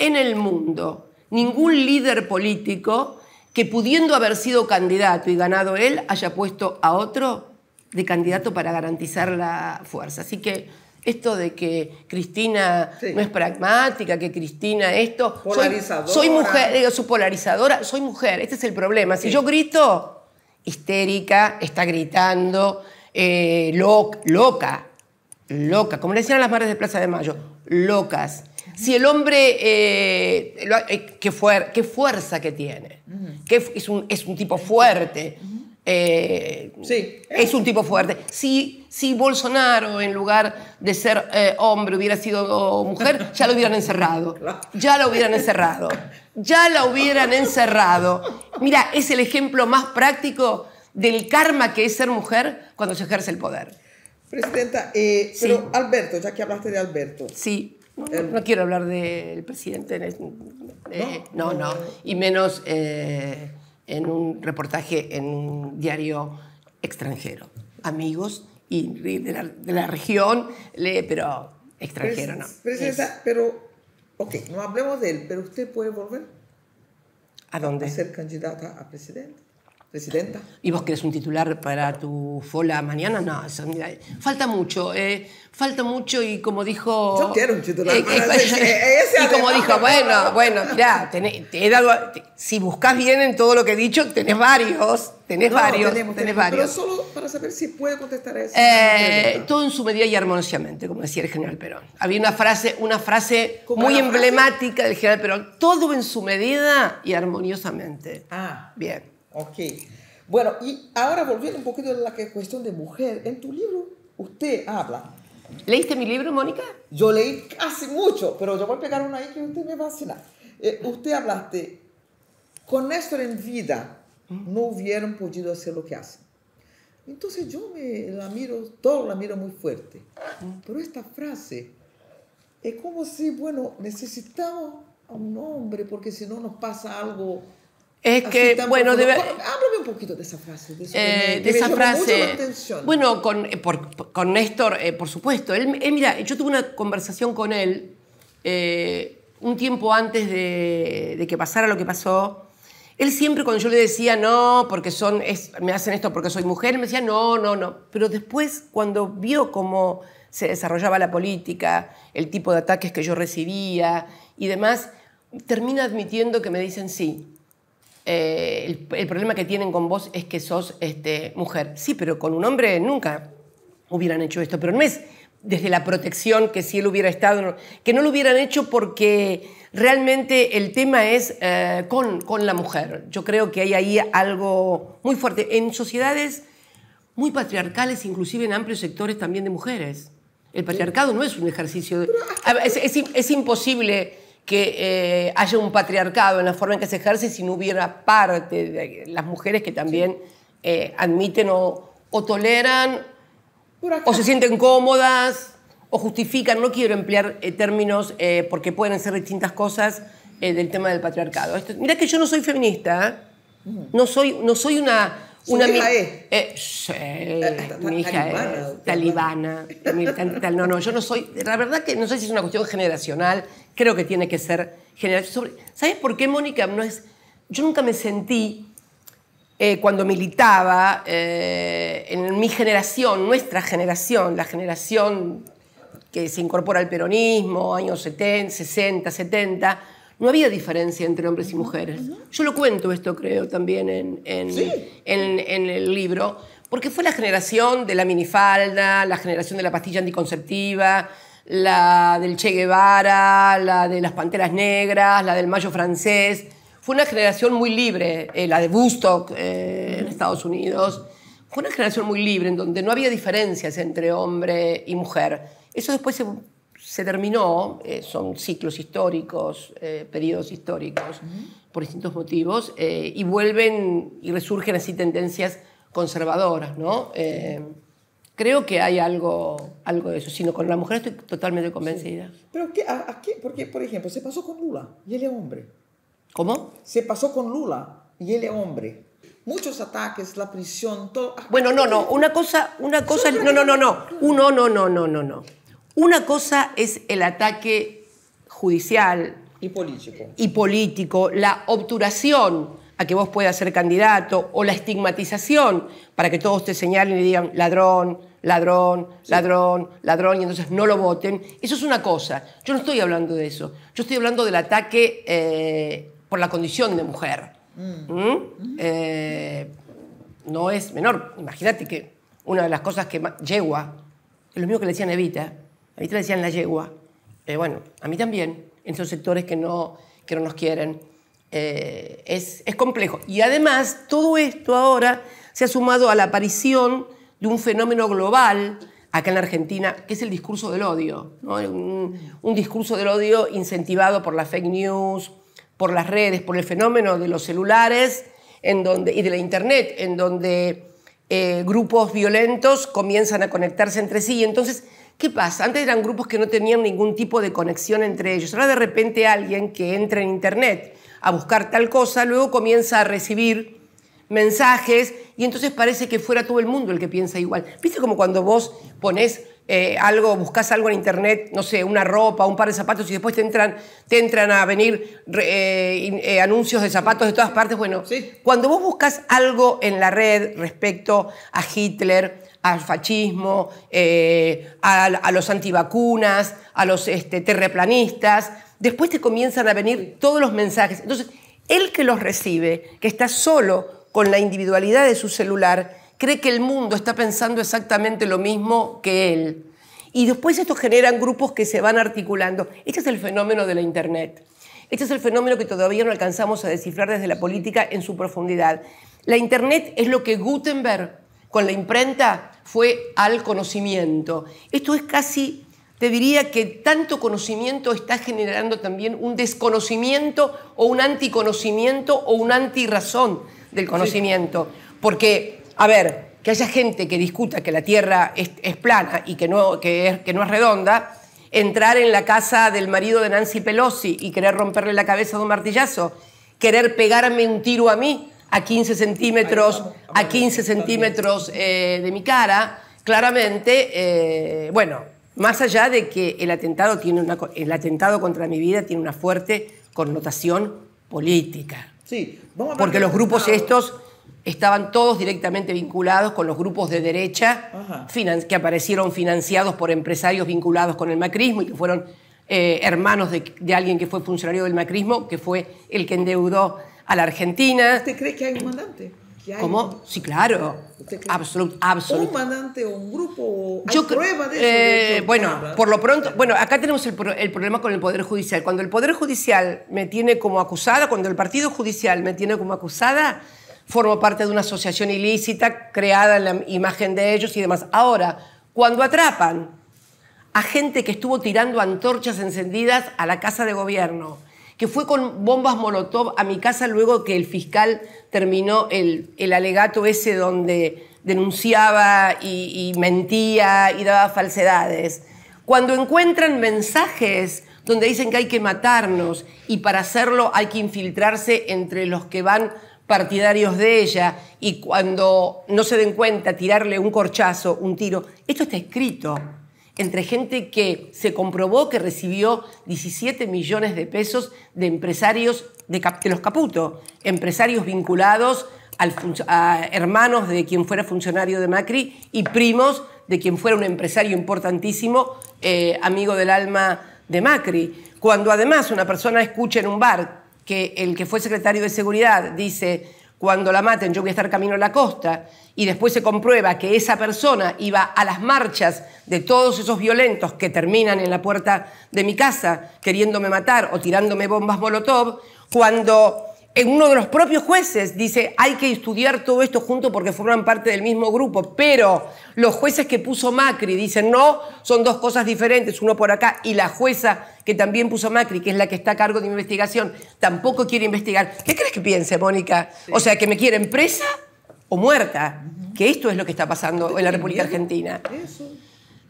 en el mundo ningún líder político que pudiendo haber sido candidato y ganado él, haya puesto a otro de candidato para garantizar la fuerza. Así que esto de que Cristina no es pragmática, que Cristina esto... Polarizadora. Soy, mujer, digo, soy polarizadora, soy mujer, este es el problema. Si yo grito, histérica, está gritando, eh, loca, loca, como le decían las madres de Plaza de Mayo, locas. Si el hombre, eh, eh, qué, fuerza que tiene, que es un, tipo fuerte. Eh, sí. Es un tipo fuerte. Si, si Bolsonaro, en lugar de ser hombre, hubiera sido mujer, ya lo hubieran encerrado. Ya lo hubieran encerrado. Ya la hubieran encerrado. Mira, es el ejemplo más práctico del karma que es ser mujer cuando se ejerce el poder. Presidenta, eh, pero Alberto, ya que hablaste de Alberto. Sí, eh, no, quiero hablar del presidente, ¿No? Eh, no, y menos en un reportaje en un diario extranjero. Amigos y de la, de región, pero extranjero, ¿no? Presidenta, pero, ok, no hablemos de él, pero usted puede volver. ¿A dónde? A ser candidata a presidente presidenta. ¿Y vos querés un titular para tu fola mañana? No, falta mucho, eh, falta mucho y como dijo... Yo quiero un titular. Eh, eh, y como dijo, bueno, bueno, mira, si buscas bien en todo lo que he dicho, tenés varios, tenés varios, tenés varios. Pero solo para saber si puede contestar eso. todo en su medida y armoniosamente, como decía el general Perón. Había una frase, una frase muy emblemática del general Perón, todo en su medida y armoniosamente. Ah. Bien. Ok. Bueno, y ahora volviendo un poquito a la cuestión de mujer, en tu libro usted habla. ¿Leíste mi libro, Mónica? Yo leí casi mucho, pero yo voy a pegar una ahí que usted me va a eh, usted hablaste, con esto en vida no hubieran podido hacer lo que hacen. Entonces yo me la miro, todo la miro muy fuerte. Pero esta frase es como si, bueno, necesitamos a un hombre porque si no nos pasa algo es que, bueno, debe, ah, háblame un poquito de esa frase. De, eh, esa frase. Bueno, con, eh, con Néstor, eh, por supuesto. Él, mira, yo tuve una conversación con él un tiempo antes de, que pasara lo que pasó. Él siempre cuando yo le decía no, porque son, me hacen esto porque soy mujer, me decía no, no, no. Pero después cuando vio cómo se desarrollaba la política, el tipo de ataques que yo recibía y demás, termina admitiendo que me dicen sí eh, el, problema que tienen con vos es que sos este, mujer. Sí, pero con un hombre nunca hubieran hecho esto, pero no es desde la protección que si él hubiera estado, que no lo hubieran hecho porque realmente el tema es eh, con, con, la mujer. Yo creo que hay ahí algo muy fuerte. En sociedades muy patriarcales, inclusive en amplios sectores también de mujeres. El patriarcado no es un ejercicio... De, es imposible que eh, haya un patriarcado en la forma en que se ejerce si no hubiera parte de las mujeres que también eh, admiten o, toleran o se sienten cómodas o justifican. No quiero emplear eh, términos porque pueden ser distintas cosas del tema del patriarcado. mira este, mirá que yo no soy feminista, mm. no, soy, no soy una una hija es? Eh, sí, eh, eh, mi hija talibana, No, no, yo no soy, la verdad que no sé si es una cuestión generacional, creo que tiene que ser generacional. ¿Sabes por qué, Mónica? No es, yo nunca me sentí, cuando militaba, en mi generación, nuestra generación, la generación que se incorpora al peronismo, años 70, 60, 70, no había diferencia entre hombres y mujeres. Yo lo cuento esto, creo, también en, en, el libro, porque fue la generación de la minifalda, la generación de la pastilla anticonceptiva, la del Che Guevara, la de las Panteras Negras, la del Mayo francés. Fue una generación muy libre, eh, la de Bustock eh, en Estados Unidos. Fue una generación muy libre en donde no había diferencias entre hombre y mujer. Eso después se se terminó, eh, son ciclos históricos, eh, periodos históricos, por distintos motivos, eh, y vuelven y resurgen así tendencias conservadoras, ¿no? creo que hay algo, algo de eso, sino con la mujer estoy totalmente convencida. Pero ¿qué, a, qué? Porque, por ejemplo, se pasó con Lula y él es hombre. ¿Cómo? Se pasó con Lula y él es hombre muchos ataques, la prisión, todo. Ah. Bueno, no, no, una cosa, una cosa, no, no, no, no, uno, no, no, no, no, no. Una cosa es el ataque judicial. Y político. Y político, la obturación a que vos puedas ser candidato o la estigmatización para que todos te señalen y digan ladrón, ladrón, ladrón, ladrón y entonces no lo voten. Eso es una cosa. Yo no estoy hablando de eso. Yo estoy hablando del ataque eh, por la condición de mujer. Mm. ¿Mm? Eh, no es menor. Imagínate que una de las cosas que más... Yegua, lo mismo que le decían Evita, a mí te decían la yegua. Eh, bueno, a mí también, en esos sectores que no, que no nos quieren. Eh, es, es complejo. Y además, todo esto ahora se ha sumado a la aparición de un fenómeno global acá en la Argentina, que es el discurso del odio. Un, discurso del odio incentivado por las fake news, por las redes, por el fenómeno de los celulares en donde, y de la Internet, en donde eh, grupos violentos comienzan a conectarse entre sí. Entonces, ¿Qué pasa? Antes eran grupos que no tenían ningún tipo de conexión entre ellos. Ahora de repente alguien que entra en Internet a buscar tal cosa, luego comienza a recibir mensajes y entonces parece que fuera todo el mundo el que piensa igual. ¿Viste como cuando vos pones eh, algo, buscas algo en internet, no sé, una ropa, un par de zapatos y después te entran, te entran a venir eh, eh, anuncios de zapatos de todas partes? Bueno, cuando vos buscas algo en la red respecto a Hitler, al fascismo, eh, a, los antivacunas, a los este, terreplanistas. Después te comienzan a venir todos los mensajes. Entonces, el que los recibe, que está solo con la individualidad de su celular, cree que el mundo está pensando exactamente lo mismo que él. Y después esto generan grupos que se van articulando. Este es el fenómeno de la Internet. Este es el fenómeno que todavía no alcanzamos a descifrar desde la política en su profundidad. La Internet es lo que Gutenberg con la imprenta fue al conocimiento. Esto es casi, te diría que tanto conocimiento está generando también un desconocimiento o un anticonocimiento o un antirrazón del conocimiento. Porque, a ver, que haya gente que discuta que la Tierra es, plana y que no, que, es, que no es redonda, entrar en la casa del marido de Nancy Pelosi y querer romperle la cabeza de un martillazo, querer pegarme un tiro a mí, a 15 centímetros, a 15 centímetros eh, de mi cara, claramente, eh, bueno, más allá de que el atentado, tiene el atentado contra mi vida tiene una fuerte connotación política. Sí, porque los grupos estos estaban todos directamente vinculados con los grupos de derecha que aparecieron financiados por empresarios vinculados con el macrismo y que fueron eh, hermanos de alguien que fue funcionario del macrismo, que fue el que endeudó a la Argentina. ¿Usted cree que hay un mandante? ¿Cómo? Sí, claro. Absolut, ¿Un mandante o un grupo? ¿Hay prueba de eso? Eh, bueno, ah, por lo pronto, bueno, acá tenemos el, problema con el Poder Judicial. Cuando el Poder Judicial me tiene como acusada, cuando el Partido Judicial me tiene como acusada, formo parte de una asociación ilícita creada en la imagen de ellos y demás. Ahora, cuando atrapan a gente que estuvo tirando antorchas encendidas a la Casa de Gobierno, que fue con bombas Molotov a mi casa luego que el fiscal terminó el, alegato ese donde denunciaba y, y, mentía y daba falsedades. Cuando encuentran mensajes donde dicen que hay que matarnos y para hacerlo hay que infiltrarse entre los que van partidarios de ella y cuando no se den cuenta tirarle un corchazo, un tiro, esto está escrito entre gente que se comprobó que recibió 17 millones de pesos de empresarios de, los Caputo, empresarios vinculados a hermanos de quien fuera funcionario de Macri y primos de quien fuera un empresario importantísimo, eh, amigo del alma de Macri. Cuando además una persona escucha en un bar que el que fue secretario de Seguridad dice cuando la maten yo voy a estar camino a la costa y después se comprueba que esa persona iba a las marchas de todos esos violentos que terminan en la puerta de mi casa queriéndome matar o tirándome bombas molotov, cuando en uno de los propios jueces dice, hay que estudiar todo esto junto porque forman parte del mismo grupo, pero los jueces que puso Macri dicen, no, son dos cosas diferentes, uno por acá, y la jueza que también puso Macri, que es la que está a cargo de investigación, tampoco quiere investigar. ¿Qué crees que piense, Mónica? O sea, que me quieren presa o muerta, que esto es lo que está pasando en la República Argentina.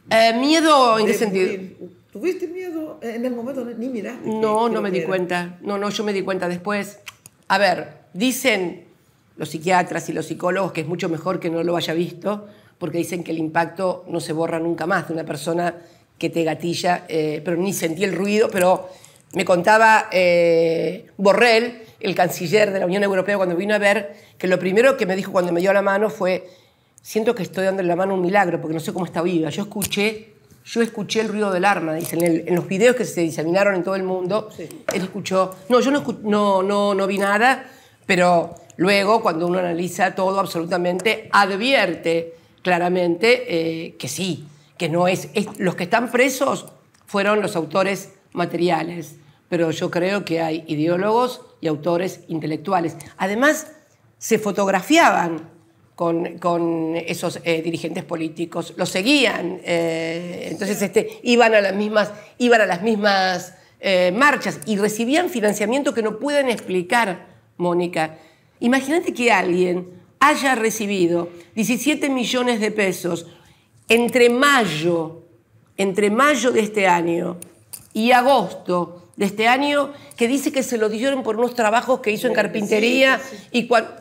Eh, ¿Miedo en qué eh, sentido? Eh, ¿Tuviste miedo en el momento? Ni miraste. No, no me di cuenta. No, no, yo me di cuenta después. A ver, dicen los psiquiatras y los psicólogos que es mucho mejor que no lo haya visto, porque dicen que el impacto no se borra nunca más de una persona que te gatilla, eh, pero ni sentí el ruido, pero me contaba eh, Borrell, el canciller de la Unión Europea, cuando vino a ver, que lo primero que me dijo cuando me dio la mano fue, siento que estoy dándole la mano un milagro, porque no sé cómo está viva. Yo escuché yo escuché el ruido del arma, dicen, en, los videos que se diseminaron en todo el mundo, él escuchó, no, yo no, no, no, vi nada, pero luego cuando uno analiza todo absolutamente, advierte claramente eh, que sí, que no es, los que están presos fueron los autores materiales, pero yo creo que hay ideólogos y autores intelectuales. Además, se fotografiaban con, esos eh, dirigentes políticos, los seguían, eh, entonces este, iban a las mismas, iban a las mismas eh, marchas y recibían financiamiento que no pueden explicar, Mónica. Imagínate que alguien haya recibido 17 millones de pesos entre mayo, entre mayo de este año y agosto de este año, que dice que se lo dieron por unos trabajos que hizo en carpintería y cuando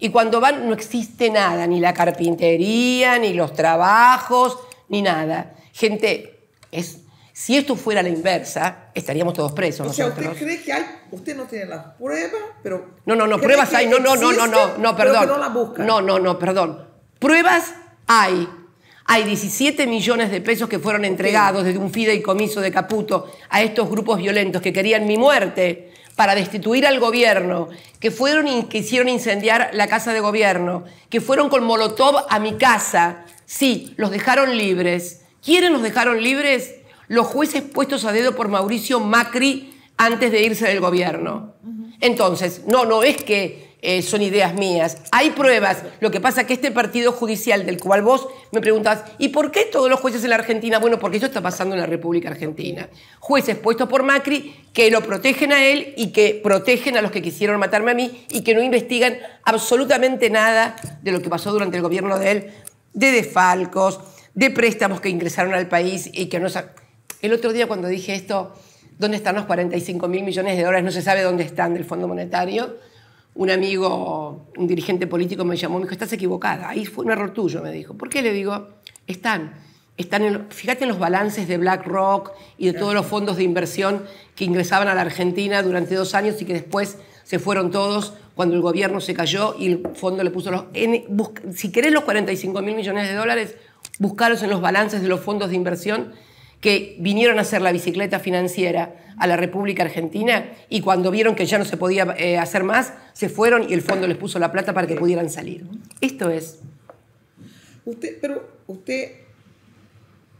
y cuando van no existe nada, ni la carpintería, ni los trabajos, ni nada. Gente, es, si esto fuera la inversa, estaríamos todos presos. O sea, ¿usted cree que hay, usted no tiene las pruebas, pero... No, no, no, pruebas hay, no, no, no, no, no, no, perdón. no, no, no, perdón. Pruebas hay. Hay 17 millones de pesos que fueron entregados desde un fideicomiso de Caputo a estos grupos violentos que querían mi muerte para destituir al gobierno, que fueron y incendiar la casa de gobierno, que fueron con Molotov a mi casa. Sí, los dejaron libres. ¿Quiénes los dejaron libres? Los jueces puestos a dedo por Mauricio Macri antes de irse del gobierno. Entonces, no, no es que eh, son ideas mías. Hay pruebas. Lo que pasa es que este partido judicial del cual vos me preguntas, ¿y por qué todos los jueces en la Argentina? Bueno, porque eso está pasando en la República Argentina. Jueces puestos por Macri que lo protegen a él y que protegen a los que quisieron matarme a mí y que no investigan absolutamente nada de lo que pasó durante el gobierno de él, de defalcos, de préstamos que ingresaron al país y que no... El otro día cuando dije esto, ¿dónde están los 45 mil millones de dólares? No se sabe dónde están del Fondo Monetario un amigo, un dirigente político me llamó, me dijo, estás equivocada, ahí fue un error tuyo, me dijo. ¿Por qué le digo? Están, están fíjate en los balances de BlackRock y de todos los fondos de inversión que ingresaban a la Argentina durante dos años y que después se fueron todos cuando el gobierno se cayó y el fondo le puso los... si querés los 45 mil millones de dólares, buscaros en los balances de los fondos de inversión que vinieron a hacer la bicicleta financiera a la República Argentina y cuando vieron que ya no se podía eh, hacer más, se fueron y el fondo les puso la plata para que pudieran salir. Esto es. Usted, pero usted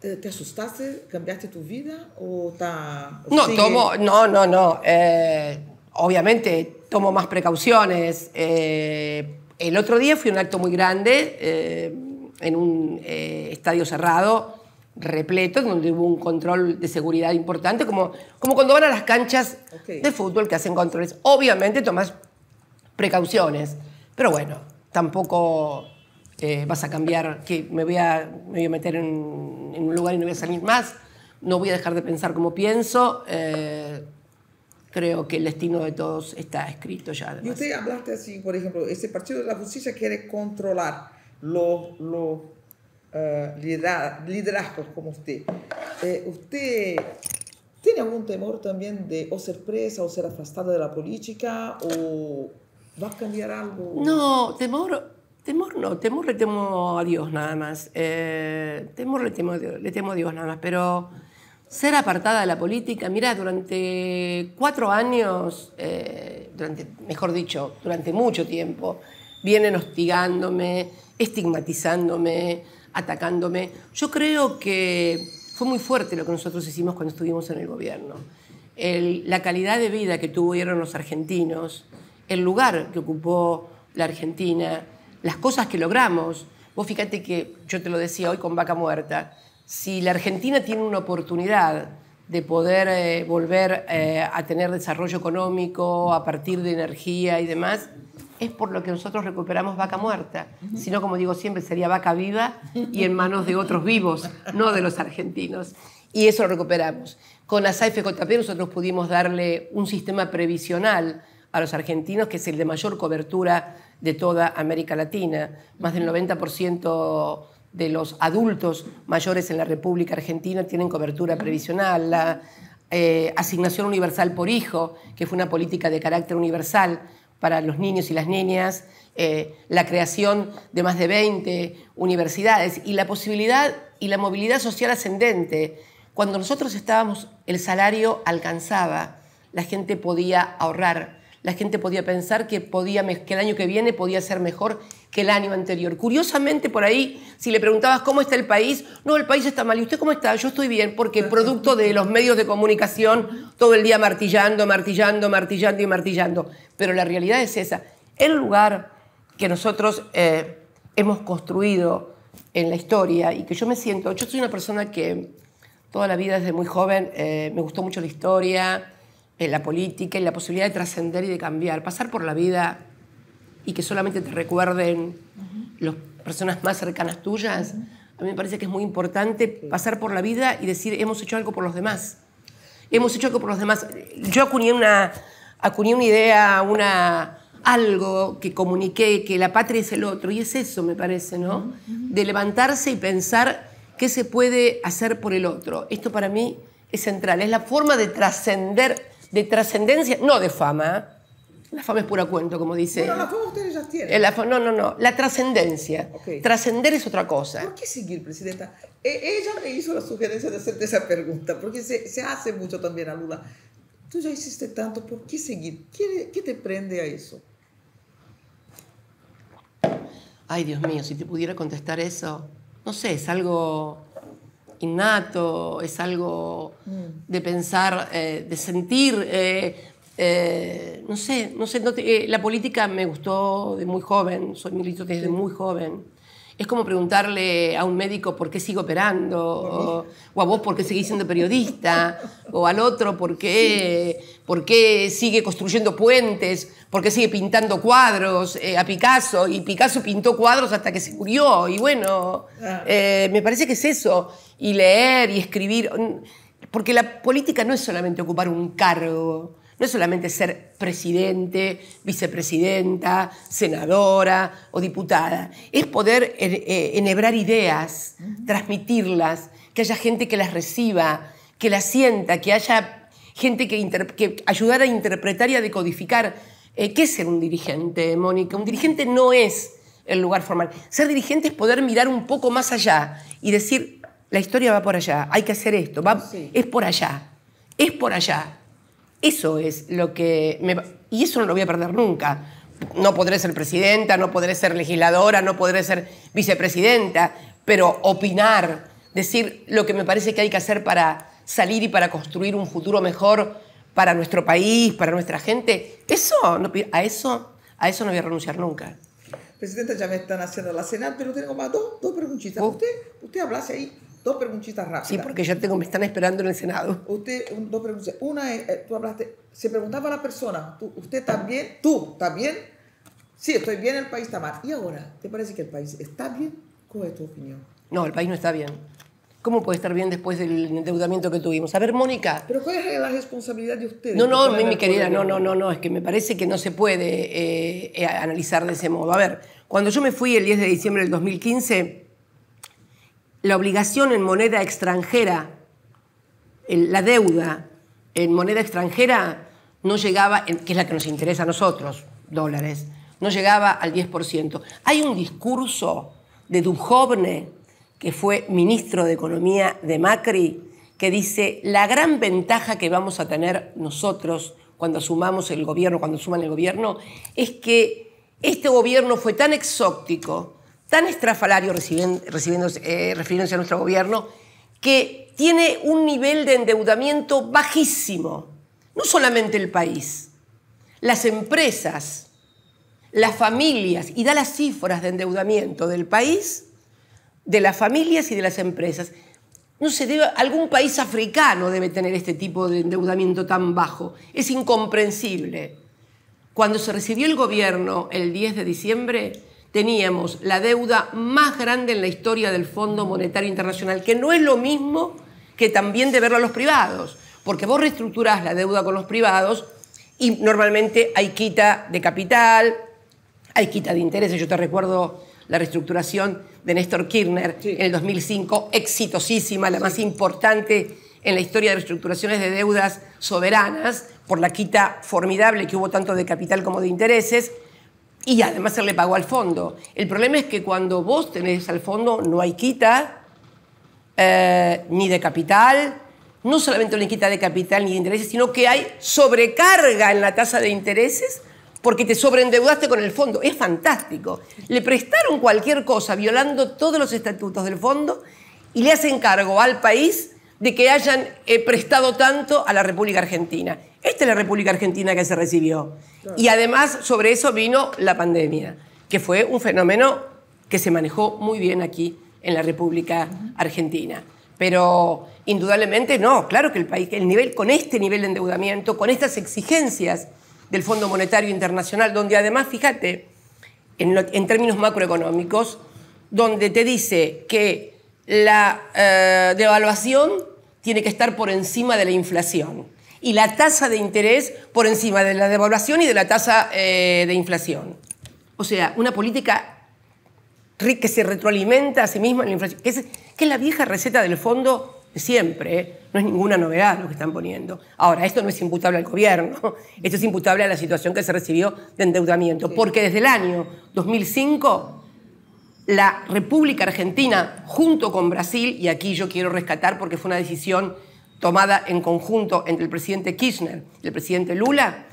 eh, ¿Te asustaste? ¿Cambiaste tu vida? ¿O ta, no, tomo, no, no, no. Eh, obviamente tomo más precauciones. el otro día fue un acto muy grande en un estadio cerrado repleto donde hubo un control de seguridad importante, como, como cuando van a las canchas de fútbol que hacen controles. Obviamente tomas precauciones, pero bueno, tampoco eh, vas a cambiar, que me voy a, a meter en, un lugar y no voy a salir más, no voy a dejar de pensar como pienso. Eh, creo que el destino de todos está escrito ya. Y usted hablaste así, por ejemplo, ese partido de la justicia quiere controlar Lo eh, liderazgos como usted, eh, ¿usted tiene algún temor también de o ser presa o ser afastada de la política o va a cambiar algo? No, temor, temor no, temor le temo a Dios nada más, eh, temor le temo, le temo a Dios nada más, pero ser apartada de la política. Mira, durante cuatro años, durante, mejor dicho, durante mucho tiempo, vienen hostigándome, estigmatizándome, atacándome. Yo creo que fue muy fuerte lo que nosotros hicimos cuando estuvimos en el gobierno. la calidad de vida que tuvieron los argentinos, el lugar que ocupó la Argentina, las cosas que logramos. Vos fíjate que, yo te lo decía hoy con Vaca Muerta, si la Argentina tiene una oportunidad de poder eh, volver eh, a tener desarrollo económico a partir de energía y demás, es por lo que nosotros recuperamos vaca muerta, sino como digo siempre sería vaca viva y en manos de otros vivos, no de los argentinos. Y eso lo recuperamos. Con SAIFE JP nosotros pudimos darle un sistema previsional a los argentinos, que es el de mayor cobertura de toda América Latina. Más del 90% de los adultos mayores en la República Argentina tienen cobertura previsional. La eh, asignación universal por hijo, que fue una política de carácter universal, para los niños y las niñas, eh, la creación de más de 20 universidades y la posibilidad y la movilidad social ascendente. Cuando nosotros estábamos, el salario alcanzaba, la gente podía ahorrar, la gente podía pensar que, podía, que el año que viene podía ser mejor que el año anterior. Curiosamente, por ahí, si le preguntabas cómo está el país, no, el país está mal. ¿Y usted cómo está? Yo estoy bien, porque producto de los medios de comunicación, todo el día martillando, martillando, martillando y martillando. Pero la realidad es esa. El lugar que nosotros eh, hemos construido en la historia y que yo me siento, yo soy una persona que toda la vida desde muy joven eh, me gustó mucho la historia, eh, la política y la posibilidad de trascender y de cambiar, pasar por la vida y que solamente te recuerden las personas más cercanas tuyas, a mí me parece que es muy importante pasar por la vida y decir, hemos hecho algo por los demás. Hemos hecho algo por los demás. Yo acuñé una, una idea, una, algo que comuniqué, que la patria es el otro, y es eso, me parece, ¿no? De levantarse y pensar qué se puede hacer por el otro. Esto para mí es central, es la forma de trascender, de trascendencia, no de fama, la fama es pura cuento, como dice. No, la fama ustedes ya tienen. no, no, no. La trascendencia. Trascender es otra cosa. ¿Por qué seguir, Presidenta? Eh, ella me hizo la sugerencia de hacerte esa pregunta, porque se, hace mucho también a Lula. Tú ya hiciste tanto, ¿por qué seguir? ¿Qué, te prende a eso? Ay, Dios mío, si te pudiera contestar eso, no sé, es algo innato, es algo mm. de pensar, eh, de sentir. Eh, eh, no sé, no sé, eh, la política me gustó de muy joven, soy militante desde muy joven. Es como preguntarle a un médico por qué sigo operando, o, a vos por qué seguís siendo periodista, o al otro por qué, por qué sigue construyendo puentes, por qué sigue pintando cuadros eh, a Picasso, y Picasso pintó cuadros hasta que se murió, y bueno, ah. me parece que es eso, y leer y escribir, porque la política no es solamente ocupar un cargo, no es solamente ser presidente, vicepresidenta, senadora o diputada, es poder eh, eh, enhebrar ideas, transmitirlas, que haya gente que las reciba, que las sienta, que haya gente que, que a interpretar y a decodificar. Eh, ¿Qué es ser un dirigente, Mónica? Un dirigente no es el lugar formal. Ser dirigente es poder mirar un poco más allá y decir, la historia va por allá, hay que hacer esto, va, es por allá, es por allá. Eso es lo que... y eso no lo voy a perder nunca. No podré ser presidenta, no podré ser legisladora, no podré ser vicepresidenta, pero opinar, decir lo que me parece que hay que hacer para salir y para construir un futuro mejor para nuestro país, para nuestra gente, eso, no, a eso, a eso no voy a renunciar nunca. Presidenta, ya me están haciendo la cena, pero tengo más dos, preguntitas. Uh. ¿Usted, usted hablase ahí Dos preguntitas rápidas. Sí, porque ya tengo, me están esperando en el Senado. Usted, dos preguntas. Una es, eh, tú hablaste, se preguntaba la persona, ¿usted también? ¿Tú también? Sí, estoy bien, el país está mal. ¿Y ahora? ¿Te parece que el país está bien? ¿Cuál es tu opinión? No, el país no está bien. ¿Cómo puede estar bien después del endeudamiento que tuvimos? A ver, Mónica. Pero ¿cuál es la responsabilidad de ustedes? No, no, mi, querida, no, no, no, no, es que me parece que no se puede eh, eh, analizar de ese modo. A ver, cuando yo me fui el 10 de diciembre del 2015, la obligación en moneda extranjera, la deuda en moneda extranjera no llegaba, que es la que nos interesa a nosotros, dólares, no llegaba al 10%. Hay un discurso de Dujovne, que fue ministro de Economía de Macri, que dice la gran ventaja que vamos a tener nosotros cuando sumamos el gobierno, cuando suman el gobierno, es que este gobierno fue tan exótico, tan estrafalario recibiendo, eh, refiriéndose a nuestro gobierno, que tiene un nivel de endeudamiento bajísimo. No solamente el país, las empresas, las familias, y da las cifras de endeudamiento del país, de las familias y de las empresas. No se debe, algún país africano debe tener este tipo de endeudamiento tan bajo. Es incomprensible. Cuando se recibió el gobierno el 10 de diciembre, teníamos la deuda más grande en la historia del Fondo Monetario Internacional, que no es lo mismo que también verlo a los privados, porque vos reestructurás la deuda con los privados y normalmente hay quita de capital, hay quita de intereses. Yo te recuerdo la reestructuración de Néstor Kirchner en el 2005, exitosísima, la más importante en la historia de reestructuraciones de deudas soberanas, por la quita formidable que hubo tanto de capital como de intereses y además se le pagó al fondo. El problema es que cuando vos tenés al fondo no hay quita, eh, ni de capital, no solamente no quita de capital ni de intereses, sino que hay sobrecarga en la tasa de intereses porque te sobreendeudaste con el fondo. Es fantástico. Le prestaron cualquier cosa violando todos los estatutos del fondo y le hacen cargo al país de que hayan eh, prestado tanto a la República Argentina. Esta es la República Argentina que se recibió. Y además sobre eso vino la pandemia, que fue un fenómeno que se manejó muy bien aquí en la República Argentina. Pero indudablemente no, claro que el país, el nivel, con este nivel de endeudamiento, con estas exigencias del Fondo Monetario Internacional, donde además, fíjate, en, términos macroeconómicos, donde te dice que la eh, devaluación tiene que estar por encima de la inflación y la tasa de interés por encima de la devaluación y de la tasa eh, de inflación. O sea, una política que se retroalimenta a sí misma en la inflación, que es, que la vieja receta del fondo de siempre, ¿eh? no es ninguna novedad lo que están poniendo. Ahora, esto no es imputable al gobierno, esto es imputable a la situación que se recibió de endeudamiento, porque desde el año 2005 la República Argentina junto con Brasil, y aquí yo quiero rescatar porque fue una decisión tomada en conjunto entre el presidente Kirchner y el presidente Lula,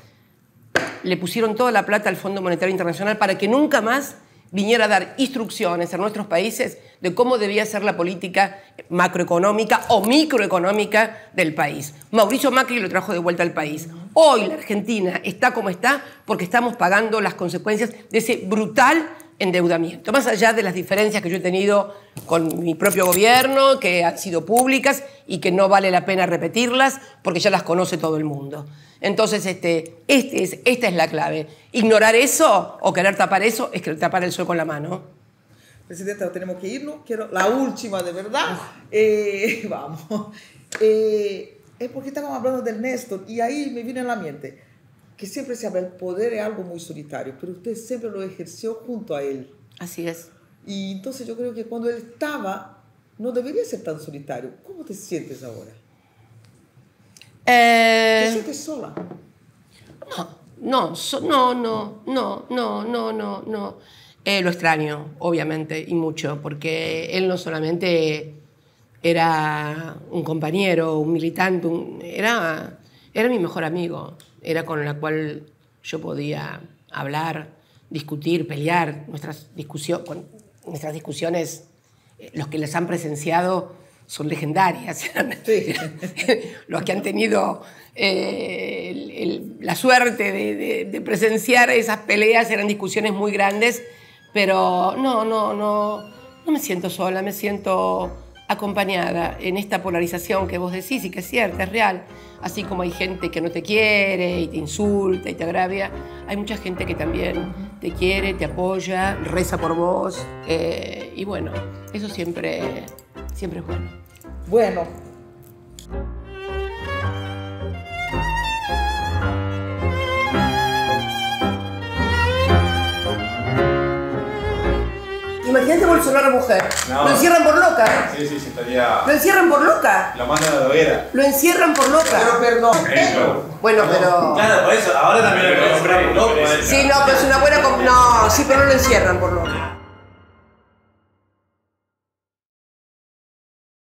le pusieron toda la plata al Fondo Monetario Internacional para que nunca más viniera a dar instrucciones a nuestros países de cómo debía ser la política macroeconómica o microeconómica del país. Mauricio Macri lo trajo de vuelta al país. Hoy la Argentina está como está porque estamos pagando las consecuencias de ese brutal endeudamiento. Más allá de las diferencias que yo he tenido con mi propio gobierno, que han sido públicas y que no vale la pena repetirlas porque ya las conoce todo el mundo. Entonces, este, este esta es la clave. Ignorar eso o querer tapar eso es que tapar el sol con la mano. Presidenta, tenemos que irnos. Quiero la última, de verdad. Eh, vamos. Eh, es porque estábamos hablando del Néstor y ahí me viene en la mente que siempre se habla, el poder es algo muy solitario, pero usted siempre lo ejerció junto a él. Así es. Y entonces yo creo que cuando él estaba, no debería ser tan solitario. ¿Cómo te sientes ahora? ¿Te eh, sientes sola? No, no, no, no, no, no, no, no, eh, lo extraño, obviamente, y mucho, porque él no solamente era un compañero, un militante, era, era mi mejor amigo era con la cual yo podía hablar, discutir, pelear. Nuestras, discusiones, eh, los que las han presenciado son legendarias. los que han tenido eh, la suerte de, de, presenciar esas peleas eran discusiones muy grandes, pero no, no, no, no me siento sola, me siento acompañada en esta polarización que vos decís y que es cierta, es real, así como hay gente que no te quiere y te insulta y te agravia, hay mucha gente que también te quiere, te apoya, reza por vos eh, y bueno, eso siempre, siempre es bueno. Bueno. Imagínate Bolsonaro mujer. No. Lo encierran por loca. Sí, sí, sí, estaría. Lo encierran por loca. Lo mandan a la hoguera. Lo encierran por loca. Pero perdón. Bueno, pero. Claro, por eso. Ahora también lo encierran por loca. Sí, no, pero es una buena. No, sí, pero no lo encierran por loca.